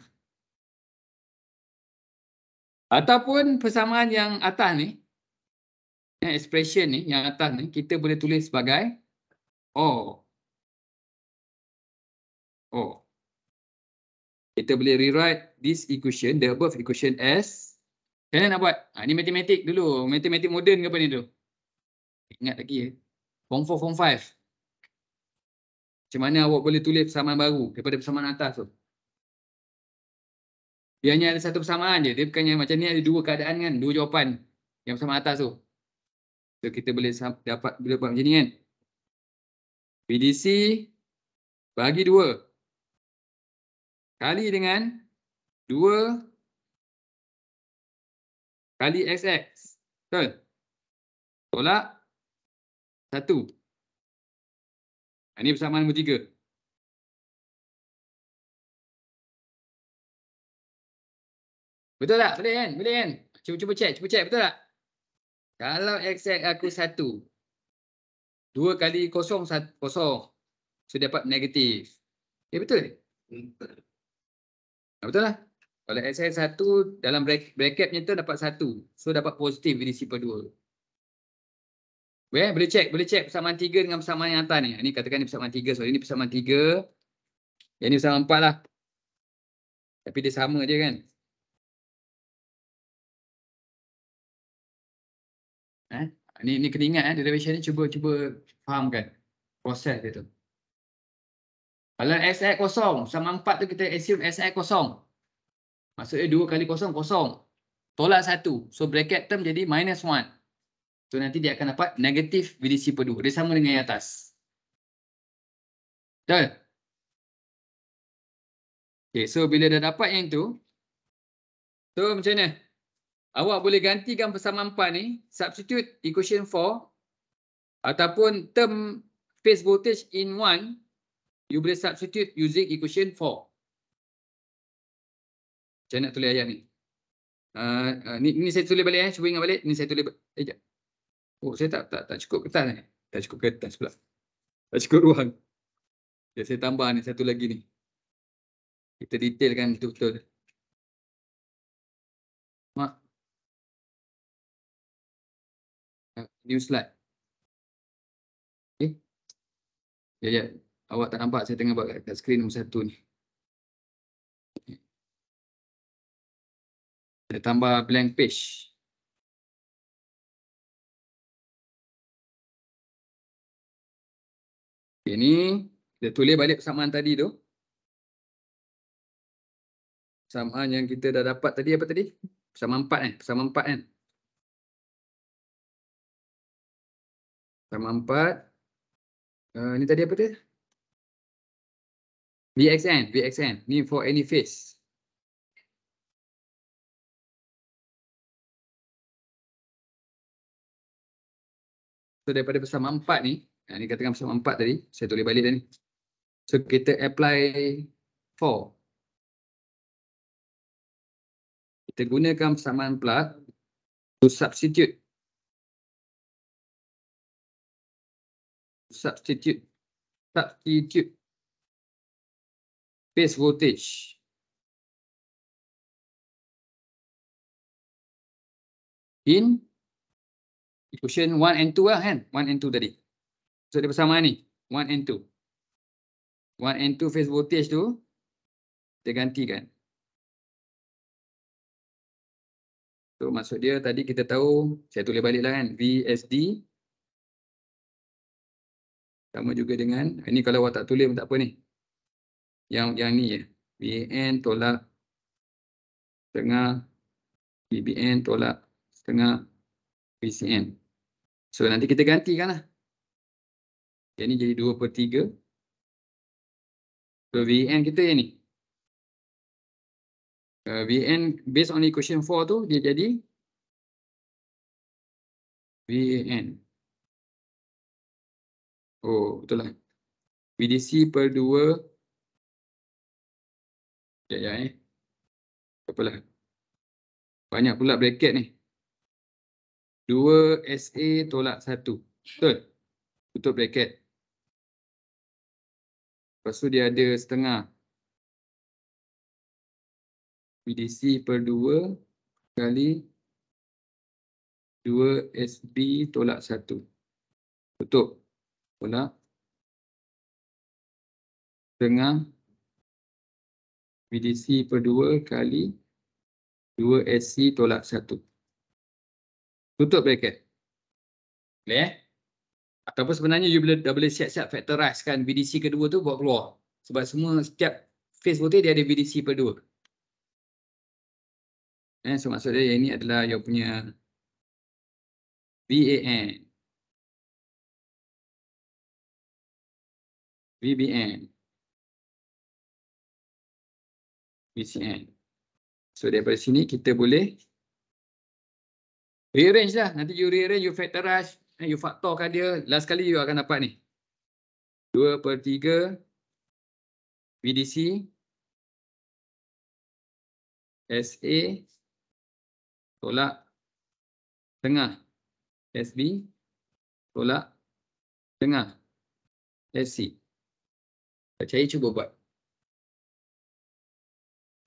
Ataupun persamaan yang atas ni, eh, expression ni yang atas ni, kita boleh tulis sebagai O. Oh. O. Oh. Kita boleh rewrite this equation, the above equation as. Kena nak buat? Ha, ah, ini matematik dulu. Matematik moden ke apa ni tu? Ingat lagi ya. Form 4, form 5. Macam mana awak boleh tulis persamaan baru daripada persamaan atas tu? Dia hanya ada satu persamaan je. Dia bukannya macam ni ada dua keadaan kan. Dua jawapan yang persamaan atas tu. So kita boleh dapat, boleh buat macam ni kan. PDC bagi dua kali dengan dua kali XX. Betul? Tolak satu. Ini persamaan nombor 3. Betul tak? Boleh kan? Boleh kan? Cuba-cuba check. Cuba check. Betul tak? Kalau XX aku satu. 2 kali kosong, 1, kosong. So dapat negatif. Ya betul? Hmm. Betul lah. Kalau SI 1 dalam bracketnya tu dapat 1. So dapat positif VDC per 2. Well, boleh cek. Boleh cek persamaan 3 dengan persamaan yang atas ni. Ini katakan ni persamaan 3. So ini persamaan 3. Yang ni persamaan 4 lah. Tapi dia sama je kan. Eh? ni ni kena ingat eh derivation ni cuba cuba fahamkan proses dia tu kalau SX kosong sama empat tu kita assume SX kosong maksudnya dua kali kosong kosong tolak satu. so bracket term jadi minus one. so nanti dia akan dapat negatif VDC per dua. dia sama dengan yang atas betul okay, so bila dah dapat yang tu so macam ni awak boleh gantikan persamaan empat ni substitute equation 4 ataupun term phase voltage in 1 you boleh substitute using equation 4 saya nak tulis ayat ni. Uh, uh, ni ni saya tulis balik eh cuba ingat balik ni saya tulis eh jap oh saya tak tak tak cukup kertas ni tak cukup kertas pula tak cukup ruang Jadi ya, saya tambah ni satu lagi ni kita detailkan betul-betul Ah, new slide. Okey. Ya, ya awak tak nampak saya tengah buat kat, kat skrin nombor satu ni. Saya tambah blank page. Okey ni dia tulis balik persamaan tadi tu. Persamaan yang kita dah dapat tadi apa tadi? Persamaan empat kan, persamaan empat kan. Tambah 4. Uh, ni tadi apa tu? Bxn, Bxn, Ni for any face. So daripada bersama 4 ni, ha, ni katakan bersama 4 tadi, saya tulis balik dah ni. So kita apply 4. Kita gunakan persamaan plat to substitute substitute substitute phase voltage in equation 1 and 2 lah kan 1 and 2 tadi so dia bersama ni 1 and 2 1 and 2 phase voltage tu kita gantikan so maksud dia tadi kita tahu saya tulis balik lah kan VSD sama juga dengan ini kalau awak tak tulis tak apa ni yang yang ni ya BN tolak setengah BBN tolak setengah BCN so nanti kita gantikan lah yang ni jadi 2 per 3 so VN kita yang ni uh, VN based on equation 4 tu dia jadi VN Oh, betul lah. BDC per 2. Ya, ya, eh. Apalah. Banyak pula bracket ni. 2 SA tolak 1. Betul? Tutup bracket. Lepas tu dia ada setengah. BDC per 2 kali 2 SB tolak 1. Tutup pula dengan VDC per 2 kali 2 SC tolak 1. Tutup bracket. Boleh eh? Ataupun sebenarnya you boleh, dah boleh siap-siap factorize kan VDC kedua tu buat keluar. Sebab semua setiap phase voltage dia ada VDC per 2. Eh, so maksudnya yang ini adalah you punya VAN. VBN, VCN. So daripada sini kita boleh rearrange lah. Nanti you rearrange, you factorize, you faktorkan dia. Last kali you akan dapat ni. 2 per 3 VDC SA tolak tengah SB tolak tengah SC percaya cuba buat.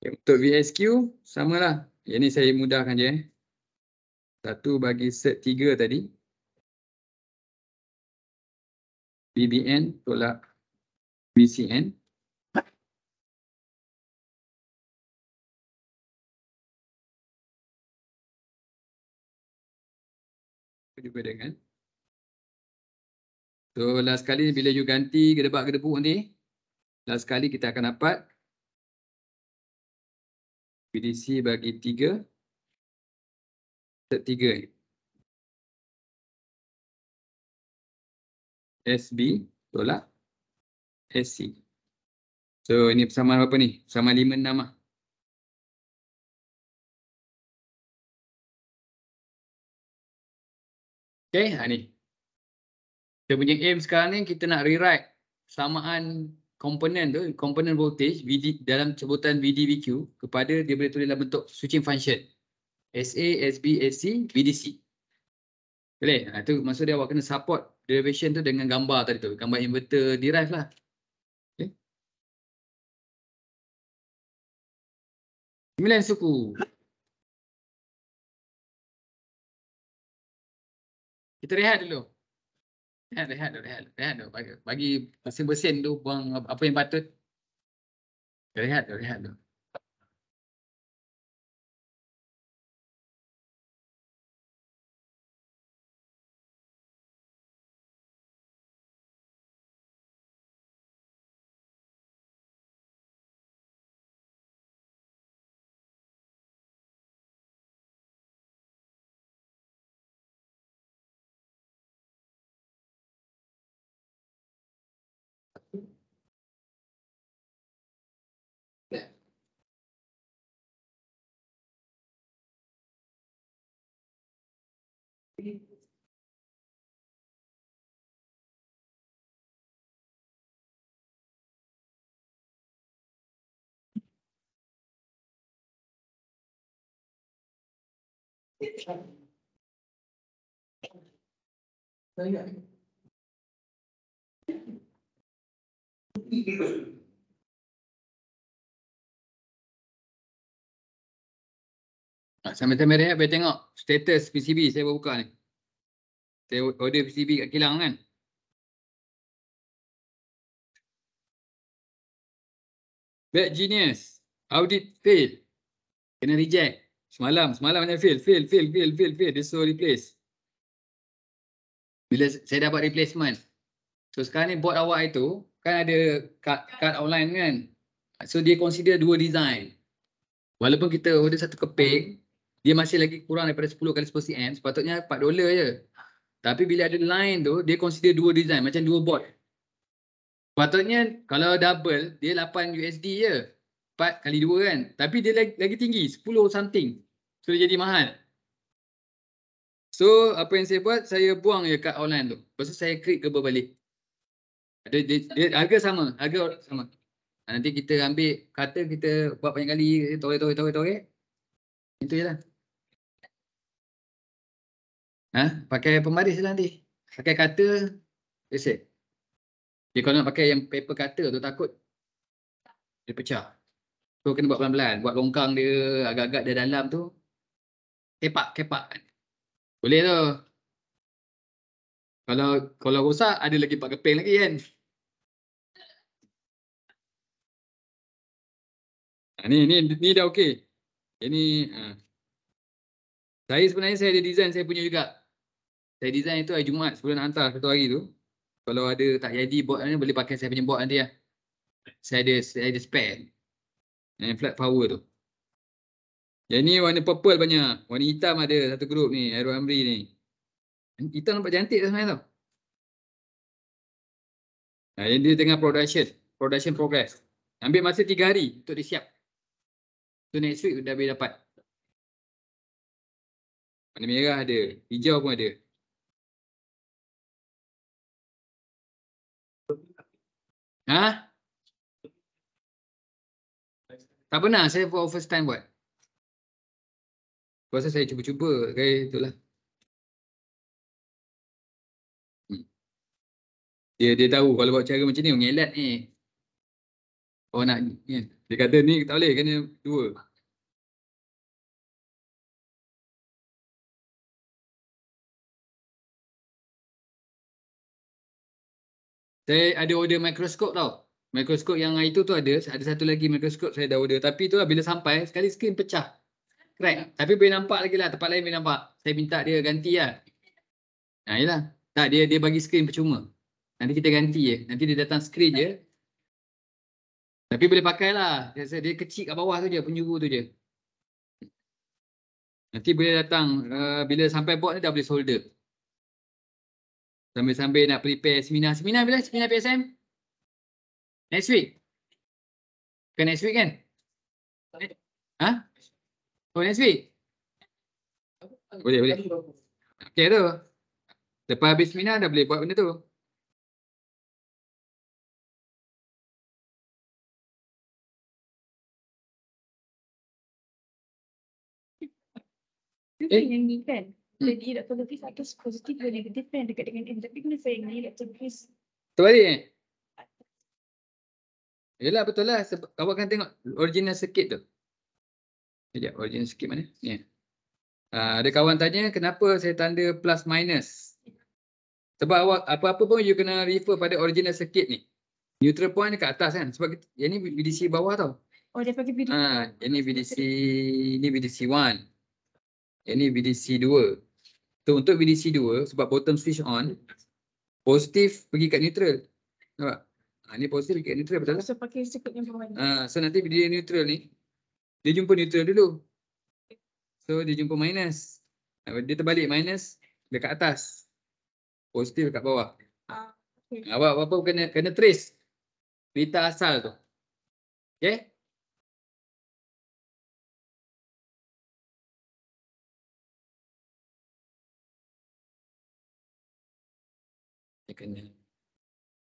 Okay, ya, untuk VSQ, samalah. Yang ni saya mudahkan je. Eh. Satu bagi set tiga tadi. BBN tolak BCN. Juga dengan. So last kali bila you ganti gedebak-gedebuk nanti. Last sekali kita akan dapat PDC bagi 3 set 3 SB tolak SC. So ini persamaan apa ni? Sama 5 6 ah. Okey, ha ni. Kita punya aim sekarang ni kita nak rewrite samaan komponen tu, komponen voltage VD, dalam sebutan VDVQ kepada dia boleh tulis dalam bentuk switching function. SA, SB, SC, VDC. Boleh? Ha, tu maksud dia awak kena support derivation tu dengan gambar tadi tu. Gambar inverter derive lah. Okay. Sembilan suku. Kita rehat dulu. Rehat, rehat, rehat. rehat bagi bersin-bersin tu buang apa yang patut. Rehat, rehat. rehat. Ah, sambil sambil rehat, saya tengok status PCB saya buka ni. Saya order PCB kat kilang kan. Bad genius. Audit fail. Kena reject. Semalam, semalam banyak fail, fail, fail, fail, fail, fail. Dia suruh replace. Bila saya dapat replacement. So sekarang ni bot awak itu, kan ada card, card online kan? So dia consider dua design. Walaupun kita order satu keping, dia masih lagi kurang daripada 10 kali 10 cm, sepatutnya 4 dolar je. Tapi bila ada line tu, dia consider dua design, macam dua bot. Sepatutnya kalau double, dia 8 USD je. 4 kali dua kan. Tapi dia lagi, lagi tinggi sepuluh something. So dia jadi mahal. So apa yang saya buat saya buang je kad online tu. Lepas tu saya klik ke berbalik. Dia, dia, dia, harga sama. Harga orang sama. Ha, nanti kita ambil kata kita buat banyak kali. Tore, tore, tore, tore. Itu je lah. Ha? Pakai pembaris je lah nanti. Pakai kata. Reset. Dia kalau nak pakai yang paper kata tu takut. Dia pecah. So kena buat pelan-pelan, buat longkang dia agak-agak dia dalam tu. Kepak, kepak. Boleh tu. Kalau kalau rosak ada lagi pak keping lagi kan. Ah, ni ni ni dah okey. Ini eh, ah. Ha. saya sebenarnya saya ada design saya punya juga. Saya design itu hari Jumaat sebelum nak hantar satu hari tu. Kalau ada tak jadi bot ni boleh pakai saya punya bot nanti lah. Saya ada saya ada spare. Yang flat power tu. Yang ni warna purple banyak. Warna hitam ada satu grup ni. Aero Amri ni. Hitam nampak cantik tu sebenarnya tau. Nah, yang dia tengah production. Production progress. Ambil masa tiga hari untuk dia siap. So next week dah boleh dapat. Warna merah ada. Hijau pun ada. Ha? Tak pernah saya buat first time buat. Sebab saya cuba-cuba okay, itulah. Hmm. Dia dia tahu kalau buat cara macam ni mengelat ni. Oh nak kan. Dia kata ni tak boleh kena dua. Saya ada order mikroskop tau. Mikroskop yang hari tu tu ada, ada satu lagi mikroskop saya dah order tapi tu lah bila sampai sekali skrin pecah. Right. Ya. Tapi boleh nampak lagi lah tempat lain boleh nampak. Saya minta dia ganti lah. Ha nah, yalah. Tak dia dia bagi skrin percuma. Nanti kita ganti je. Nanti dia datang skrin je. Tapi boleh pakai lah. Dia, dia kecil kat bawah tu je, penjuru tu je. Nanti boleh datang uh, bila sampai bot ni dah boleh solder. Sambil-sambil nak prepare seminar. Seminar bila? Seminar PSM? Next week. Ke next week kan? Ha? Oh next week. Boleh boleh. Okay tu. Lepas habis seminar dah boleh buat benda tu. Dia eh? yang ni kan. Jadi hmm. Dr. Lepis atas positif dan negatif kan dekat dengan dia. Tapi kena saya ni Dr. Lepis. Tu eh? Yelah betul lah. Kau akan tengok original circuit tu. Sekejap original circuit mana. Yeah. Uh, ada kawan tanya kenapa saya tanda plus minus. Sebab awak apa-apa pun you kena refer pada original circuit ni. Neutral point dekat atas kan. Sebab kita, yang ni VDC bawah tau. Oh dia pakai VDC. Ha, ah, yang ni VDC, ni VDC 1. Yang ni VDC 2. Tu untuk VDC 2 sebab bottom switch on. Positif pergi kat neutral. Nampak? Ha, ni positif dekat neutral betul? So pakai circuit yang berwarna. Ha, so nanti dia neutral ni, dia jumpa neutral dulu. So dia jumpa minus. Ha, dia terbalik minus dekat atas. Positif dekat bawah. Ah, okay. Ha, apa-apa kena, kena trace. Berita asal tu. Okay. Kena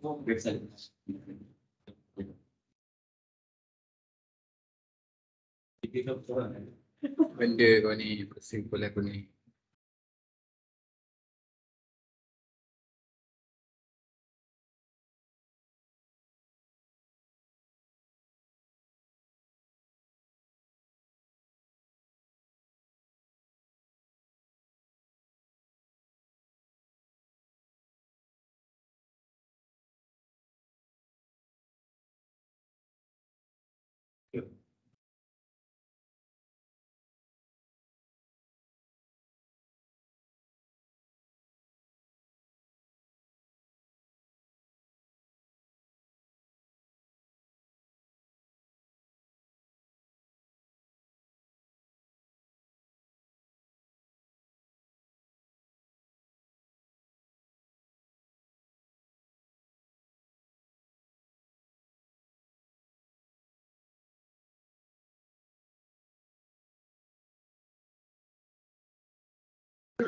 website. Benda kau ni, persimpulan aku ni.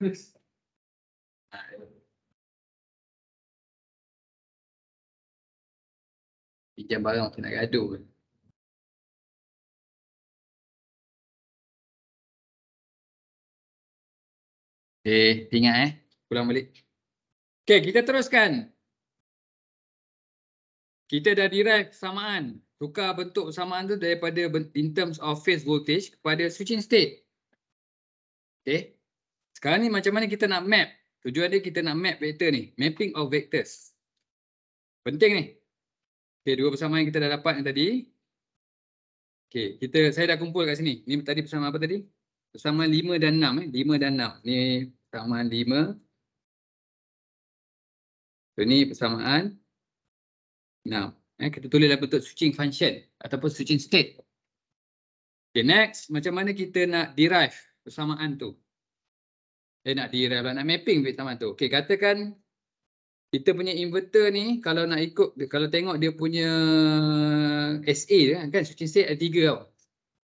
Pijam barang tu nak gaduh. Eh, ingat eh. Pulang balik. Okay, kita teruskan. Kita dah derive samaan. Tukar bentuk samaan tu daripada in terms of phase voltage kepada switching state. Okay. Sekarang ni macam mana kita nak map? Tujuan dia kita nak map vector ni. Mapping of vectors. Penting ni. Okay, dua persamaan yang kita dah dapat yang tadi. Okay, kita, saya dah kumpul kat sini. Ni tadi persamaan apa tadi? Persamaan 5 dan 6. Eh? 5 dan 6. Ni persamaan 5. So, ni persamaan 6. Eh, kita dalam bentuk switching function ataupun switching state. Okay, next. Macam mana kita nak derive persamaan tu? Eh nak derive lah, nak mapping bit taman tu. Okay katakan kita punya inverter ni kalau nak ikut, kalau tengok dia punya SA kan, kan switching state ada tiga tau.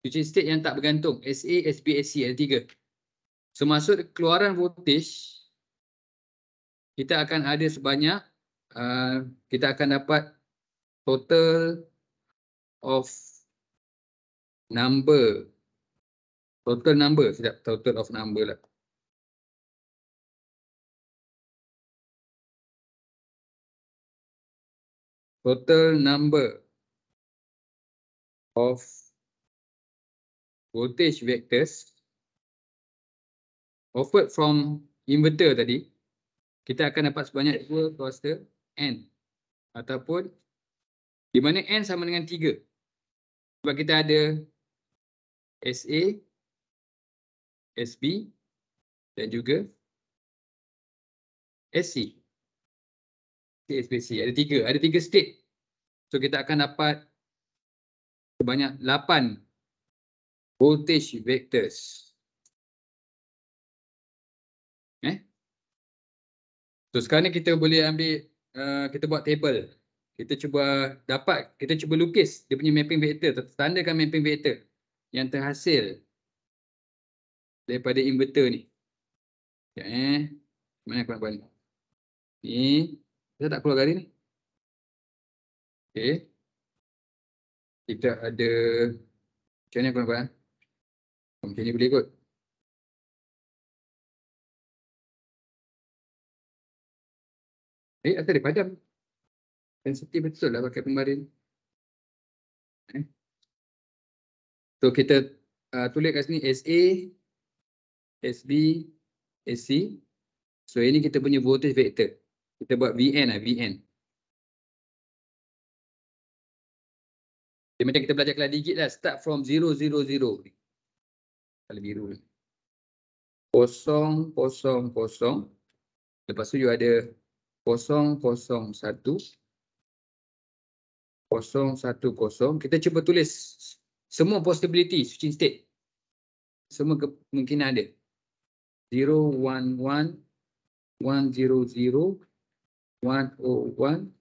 Switching state yang tak bergantung. SA, SP, SC ada tiga. So maksud keluaran voltage kita akan ada sebanyak uh, kita akan dapat total of number total number, tidak total of number lah total number of voltage vectors offered from inverter tadi kita akan dapat sebanyak dua kuasa N ataupun di mana N sama dengan 3 sebab kita ada SA SB dan juga SC state ekspresi. Ada tiga. Ada tiga state. So kita akan dapat sebanyak lapan voltage vectors. Eh? So sekarang ni kita boleh ambil, uh, kita buat table. Kita cuba dapat, kita cuba lukis dia punya mapping vector. Tandakan mapping vector yang terhasil daripada inverter ni. Sekejap eh. Mana aku nak buat ni? Ni. Okay. Saya tak keluar garis ni. Okay. Eh? Kita ada. Macam mana korang-korang? Macam ni boleh kot. Eh, atas dia padam. Sensitif betul lah pakai pembaring. Eh. So, kita uh, tulis kat sini SA, SB, SC. So, ini kita punya voltage vector. Kita buat VN lah, VN. Dia macam kita belajar kelas digit lah, start from 000. Kalau biru. 0, 0, 0. Lepas tu you ada 001 010 kita cuba tulis semua possibility switching state semua kemungkinan ada 011 100 101.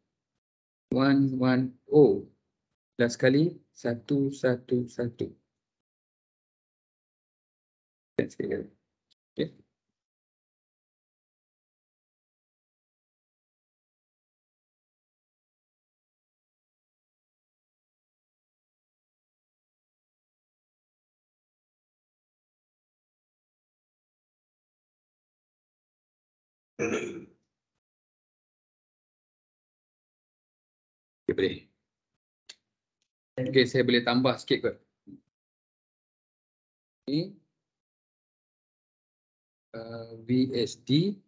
Last kali, 111. Okay. Thank hmm. you. Okay, boleh. Okay, saya boleh tambah sikit kot. Ini. Uh, VSD.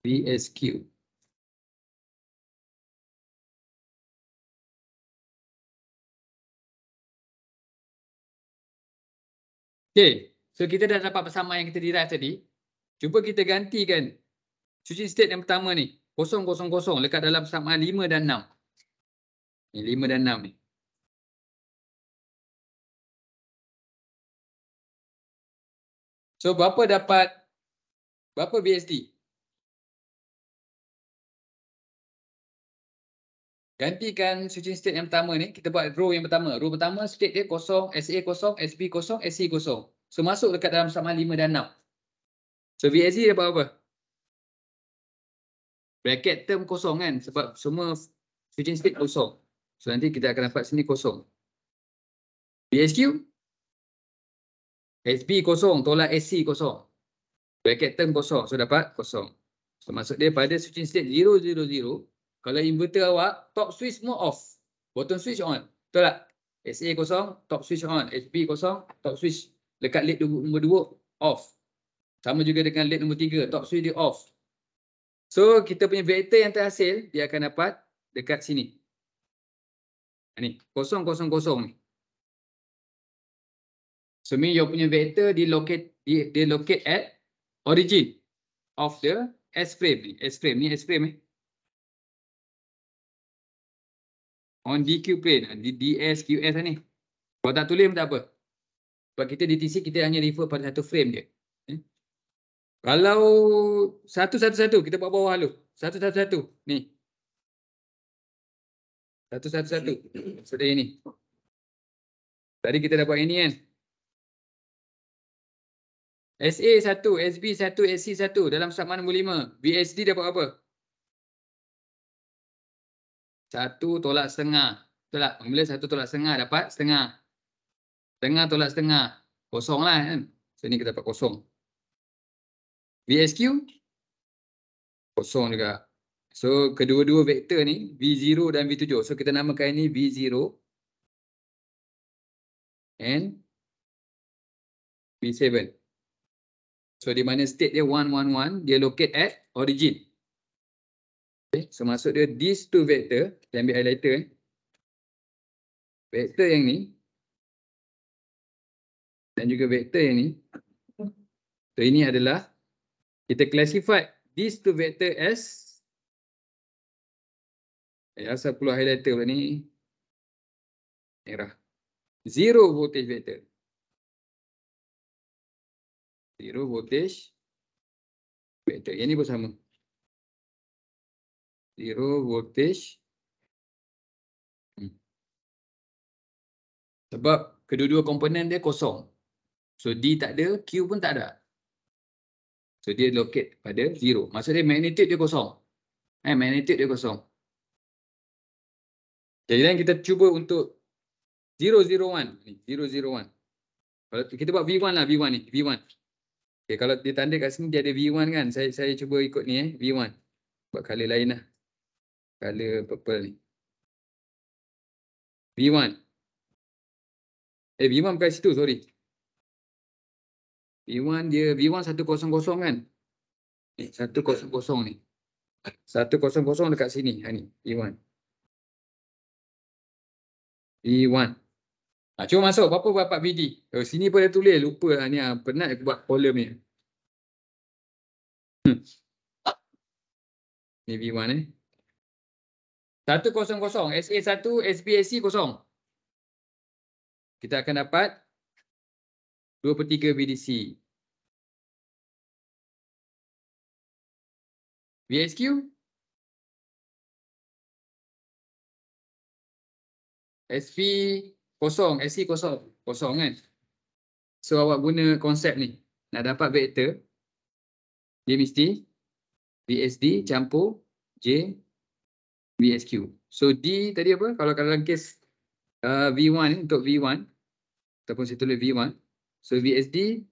VSQ. Okay, so kita dah dapat persamaan yang kita derive tadi. Cuba kita gantikan switching state yang pertama ni kosong kosong kosong lekat dalam sama lima dan enam Ni 5 dan enam ni. So bapa dapat bapa BSD? Gantikan switching state yang pertama ni, kita buat row yang pertama. Row pertama state dia kosong, SA kosong, SB kosong, SC kosong. So masuk dekat dalam sama lima dan enam So VSD dapat apa? bracket term kosong kan sebab semua switching state kosong. So nanti kita akan dapat sini kosong. BSQ. SB kosong, tolak SC kosong. Bracket term kosong, so dapat kosong. So maksud dia pada switching state 000, kalau inverter awak, top switch semua off. Bottom switch on. Betul tak? SA kosong, top switch on. SB kosong, top switch dekat lead nombor 2, off. Sama juga dengan lead nombor 3, top switch dia off. So kita punya vektor yang terhasil dia akan dapat dekat sini. Ha, ni kosong kosong kosong ni. So mean you punya vektor di locate di locate at origin of the S frame ni. S frame ni S frame eh. On DQ plane, di ha, DS, QS ni. Kalau tak tulis pun tak apa. Sebab kita DTC kita hanya refer pada satu frame je. Kalau satu-satu-satu kita buat bawah dulu. Satu-satu-satu. Ni. Satu-satu-satu. Seperti ini. Tadi kita dapat ini kan. SA satu, SB satu, SC satu dalam sub nombor lima. BSD dapat apa? Satu tolak setengah. Tolak. Bila satu tolak setengah dapat setengah. Setengah tolak setengah. Kosong lah kan. So ni kita dapat kosong. VSQ kosong juga. So kedua-dua vektor ni V0 dan V7. So kita namakan ini V0 and V7. So di mana state dia 1 1 1 dia locate at origin. Okay. So maksud dia these two vector, kita ambil highlighter eh. Vector yang ni dan juga vektor yang ni. So ini adalah kita classify these two vector as ya asal perlu highlighter pula ni merah zero voltage vector zero voltage vector yang ni pun sama zero voltage hmm. sebab kedua-dua komponen dia kosong so D tak ada, Q pun tak ada So dia locate pada zero. Maksudnya magnitude dia kosong. Eh, magnitude dia kosong. Jadi okay, kita cuba untuk zero zero Zero zero one. one. Kalau kita buat v one lah v one ni, v one. Okay, kalau dia tanda kat sini dia ada V1 kan. Saya saya cuba ikut ni eh, V1. Buat color lain lah. Color purple ni. V1. Eh V1 bukan situ, sorry. V1 dia V1 satu kosong kosong kan? Ni eh, satu kosong kosong ni. Satu kosong kosong dekat sini. Ha ni V1. V1. Ha, cuba masuk. Berapa dapat VD? Oh, sini pun dah tulis. Lupa ha, ni. Ha. Penat aku buat kolom ni. Hmm. ni V1 ni. Eh. Satu kosong kosong. SA satu, SPAC kosong. Kita akan dapat 2 per 3 BDC. VSQ? SV kosong, SV kosong, kosong kan? So awak guna konsep ni. Nak dapat vektor, dia mesti VSD campur J VSQ. So D tadi apa? Kalau dalam kes uh, V1 untuk V1 ataupun situ tulis V1 So VSD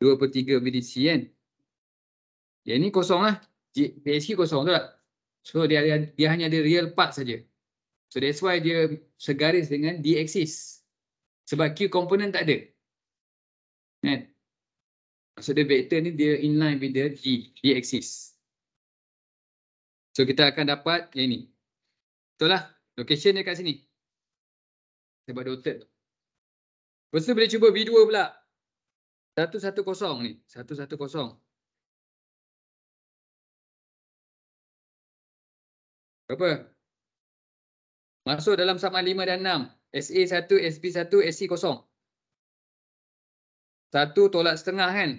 2 per 3 VDC kan. Yang ni kosong lah. VSD kosong tu lah. So dia, dia, dia hanya ada real part saja. So that's why dia segaris dengan D axis. Sebab Q component tak ada. Kan? So the vector ni dia inline with the G, G axis. So kita akan dapat yang ni. Betul lah. Location dia kat sini. Sebab dotted tu. Lepas tu boleh cuba V2 pula satu satu kosong ni satu satu kosong berapa masuk dalam sama lima dan enam SA satu SB satu SC kosong satu tolak setengah kan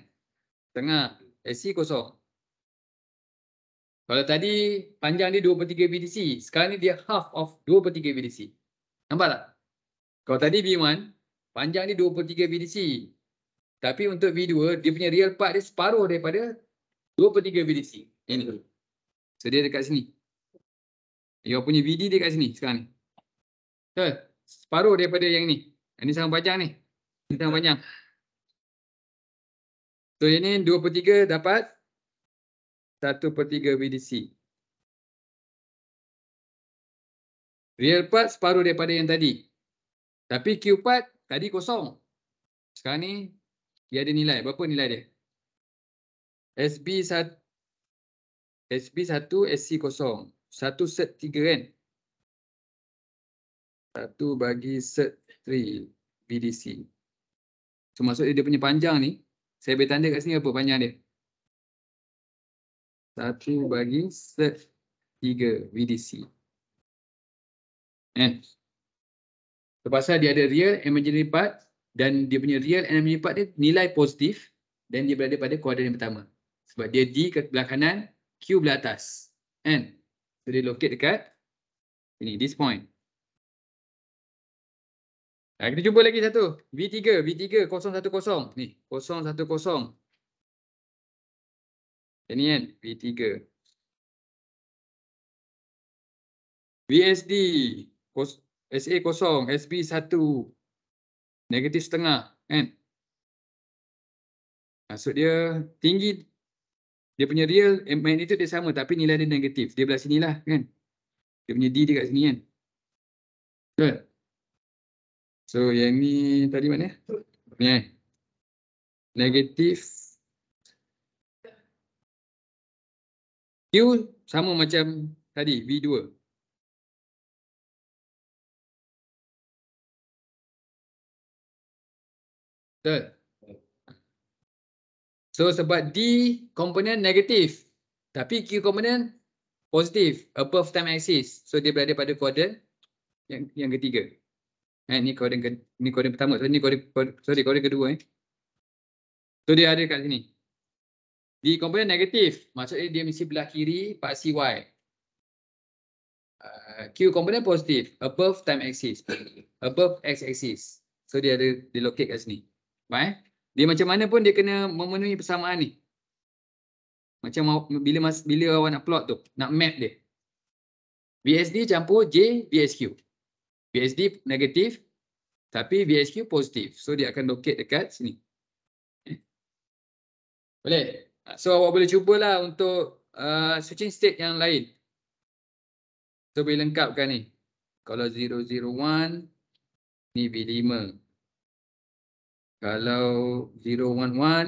setengah SC kosong kalau tadi panjang dia dua per tiga BDC sekarang ni dia half of dua per tiga BDC nampak tak kalau tadi B1 panjang dia dua per tiga BDC tapi untuk V2, dia punya real part dia separuh daripada 2 per 3 VDC. Ini. So dia dekat sini. Dia punya VD dia dekat sini sekarang ni. So, separuh daripada yang ni. Ini sangat panjang ni. Ini sangat panjang. So ini 2 per 3 dapat 1 per 3 VDC. Real part separuh daripada yang tadi. Tapi Q part tadi kosong. Sekarang ni dia ada nilai. Berapa nilai dia? SB1 SB1 SC0. 1 set 3 kan? 1 bagi set 3 BDC. So maksudnya dia punya panjang ni. Saya boleh tanda kat sini apa panjang dia? 1 bagi set 3 BDC. Eh. Sebab dia ada real imaginary part dan dia punya real energy part dia nilai positif dan dia berada pada kuadran yang pertama sebab dia D ke belah kanan Q belah atas kan so dia locate dekat ini this point Ha, kita cuba lagi satu. V3, V3, 010. Ni, 010. Ini kan, V3. VSD, SA0, SB1 negatif setengah kan maksud dia tinggi dia punya real magnitude dia sama tapi nilai dia negatif dia belah lah, kan dia punya d dia kat sini kan betul so yang ni tadi mana ni eh negatif q sama macam tadi v2 Betul. So sebab D komponen negatif. Tapi Q komponen positif. Above time axis. So dia berada pada koordinat yang, yang ketiga. Eh, ni koordinat ke, pertama. So, ni sorry koordin kedua. Eh. So dia ada kat sini. D komponen negatif. Maksudnya dia mesti belah kiri paksi Y. Ah, Q komponen positif, above time axis, above x axis. So dia ada dilocate kat sini. Baik. Dia macam mana pun dia kena memenuhi persamaan ni. Macam bila mas, bila awak nak plot tu, nak map dia. BSD campur J, BSQ. BSD negatif tapi BSQ positif. So dia akan locate dekat sini. Eh. Boleh? So awak boleh cubalah untuk uh, switching state yang lain. So boleh lengkapkan ni. Kalau 001, ni B5. Kalau 011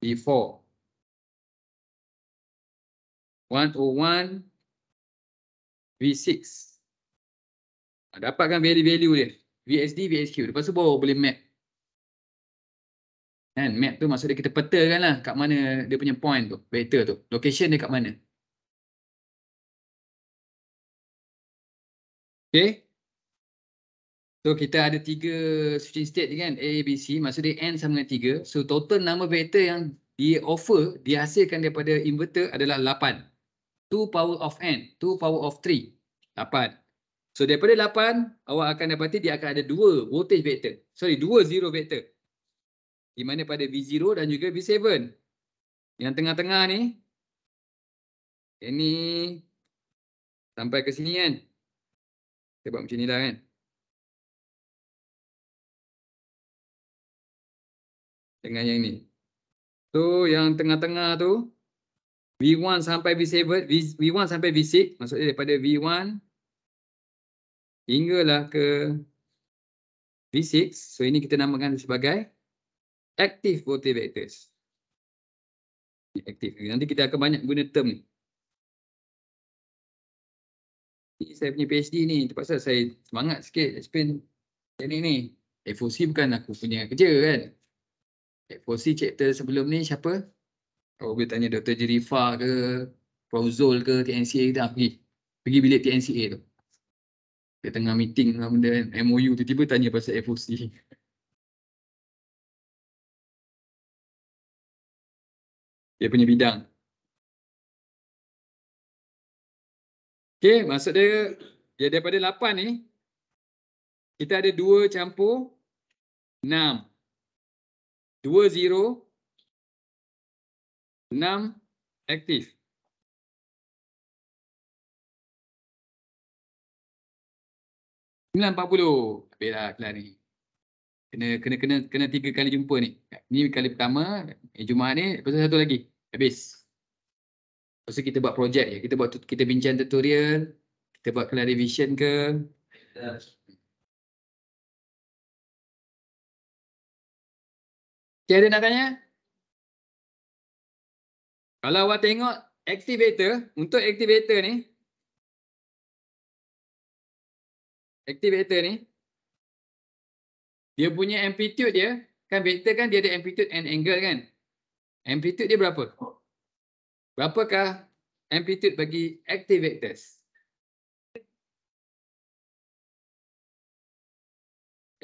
B4. 101 V6. Dapatkan value-value dia. VSD, VSQ. Lepas tu baru boleh map. Kan? Map tu maksudnya kita kan lah kat mana dia punya point tu. Vector tu. Location dia kat mana. Okay. So kita ada tiga switching state ni kan A, B, C maksudnya N sama dengan tiga. So total number vector yang di offer dihasilkan daripada inverter adalah 8. 2 power of N, 2 power of 3, 8. So daripada 8 awak akan dapati dia akan ada dua voltage vector. Sorry dua zero vector. Di mana pada V0 dan juga V7. Yang tengah-tengah ni. Ini sampai ke sini kan. Kita buat macam ni lah kan. dengan yang ni. So yang tengah-tengah tu V1 sampai V7, V, V1 sampai v 7 v 1 sampai v 6 maksudnya daripada V1 hinggalah ke V6. So ini kita namakan sebagai active voltage vectors. Active. Nanti kita akan banyak guna term ni. Saya punya PhD ni terpaksa saya semangat sikit explain teknik ni. FOC bukan aku punya kerja kan. FOC chapter sebelum ni siapa? Oh, boleh tanya Dr. Jerifa ke, Prof. Zul ke, TNCA ke, dah pergi. Pergi bilik TNCA tu. Di tengah meeting dengan lah benda kan, MOU tu tiba tanya pasal FOC. Dia punya bidang. Okay, maksud dia, dia daripada 8 ni, kita ada 2 campur 6 dua zero enam aktif. Sembilan empat puluh. Habislah kelar ni. Kena, kena, kena, kena tiga kali jumpa ni. Ni kali pertama, eh, Jumaat ni, lepas satu lagi. Habis. Lepas kita buat projek je. Kita buat, kita bincang tutorial. Kita buat kelar revision ke. Cara nak tanya? Kalau awak tengok activator, untuk activator ni. Activator ni. Dia punya amplitude dia. Kan vector kan dia ada amplitude and angle kan. Amplitude dia berapa? Berapakah amplitude bagi activators?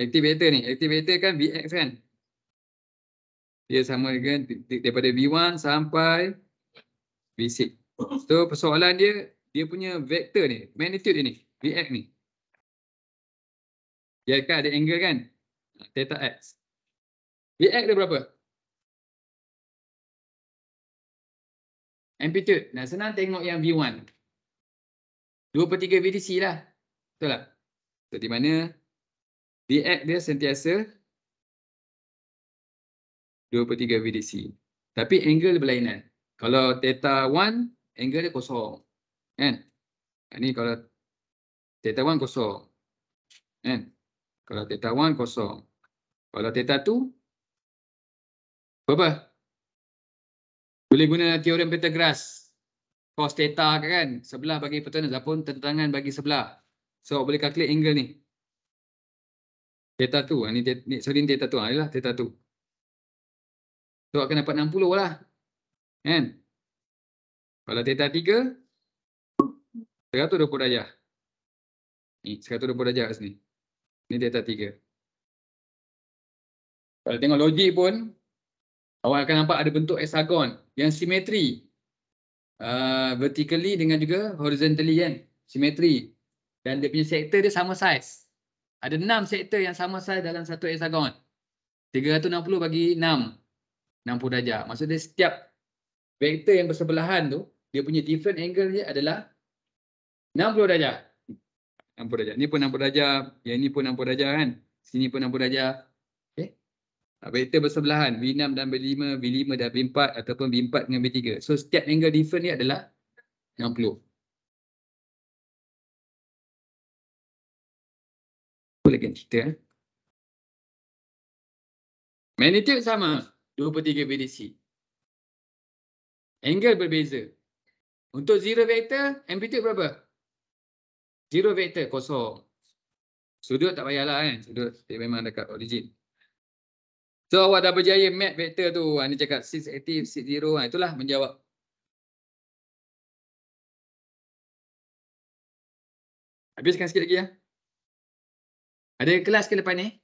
Activator ni. Activator kan Vx kan dia sama dengan daripada V1 sampai V6. So persoalan dia, dia punya vektor ni, magnitude ni, Vx ni. Dia kan ada angle kan? Ha, theta X. Vx dia berapa? Amplitude. Nah senang tengok yang V1. 2 per 3 VDC lah. Betul tak? So di mana Vx dia sentiasa per 23 VDC. Tapi angle berlainan. Kalau theta 1, angle dia kosong. Kan? Ini ha, kalau theta 1 kosong. Kan? Kalau theta 1 kosong. Kalau theta 2, apa Boleh guna teori Pythagoras. Cos theta kan? Sebelah bagi pertanian ataupun tentangan bagi sebelah. So, boleh calculate angle ni. Theta 2. Ini, ha, sorry, ini theta 2. Ialah ha, theta 2. So akan dapat 60 lah. Kan? Kalau teta 3 120 darjah. Ni 120 darjah kat sini. Ni teta 3. Kalau tengok logik pun awak akan nampak ada bentuk hexagon yang simetri. Uh, vertically dengan juga horizontally kan simetri dan dia punya sektor dia sama size. Ada 6 sektor yang sama size dalam satu hexagon. 360 bagi 6 60 darjah. Maksudnya setiap vektor yang bersebelahan tu, dia punya different angle dia adalah 60 darjah. 60 darjah. Ni pun 60 darjah, yang ni pun 60 darjah kan. Sini pun 60 darjah. Okey. Eh? Ah, vektor bersebelahan V6 dan V5, V5 dan V4 ataupun V4 dengan V3. So setiap angle different ni adalah 60. Boleh lagi yang cerita? Eh? Magnitude sama. 2/3 BDC. Angle berbeza. Untuk zero vector, amplitude berapa? Zero vector kosong. Sudut tak payahlah kan. Sudut tak memang dekat origin. So awak dah berjaya map vector tu. Ha, Ini cakap 680, 60. Ha, itulah menjawab. Habiskan sikit lagi ya. Ada kelas ke lepas ni?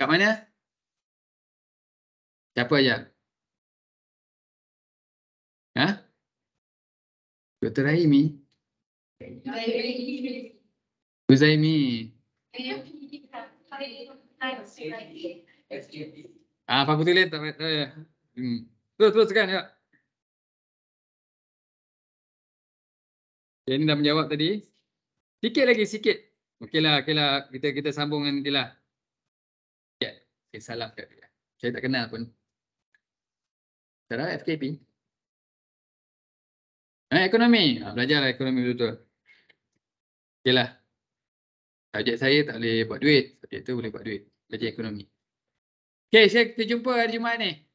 Kat mana? Siapa ajar? Ha? Dr. Raimi? Raimi. Raimi. Ah, Pak Putih lihat. Eh. Hmm. Terus, teruskan. Ya. Ini dah menjawab tadi. Sikit lagi, sikit. Okeylah, okeylah. Kita kita sambung dengan dia lah. Ya, salam kat dia. Saya tak kenal pun. Cara FKP. Eh, ekonomi. Ha, belajarlah ekonomi betul-betul. Okeylah. Subjek saya tak boleh buat duit. Subjek tu boleh buat duit. Belajar ekonomi. Okey, saya kita jumpa hari Jumaat ni.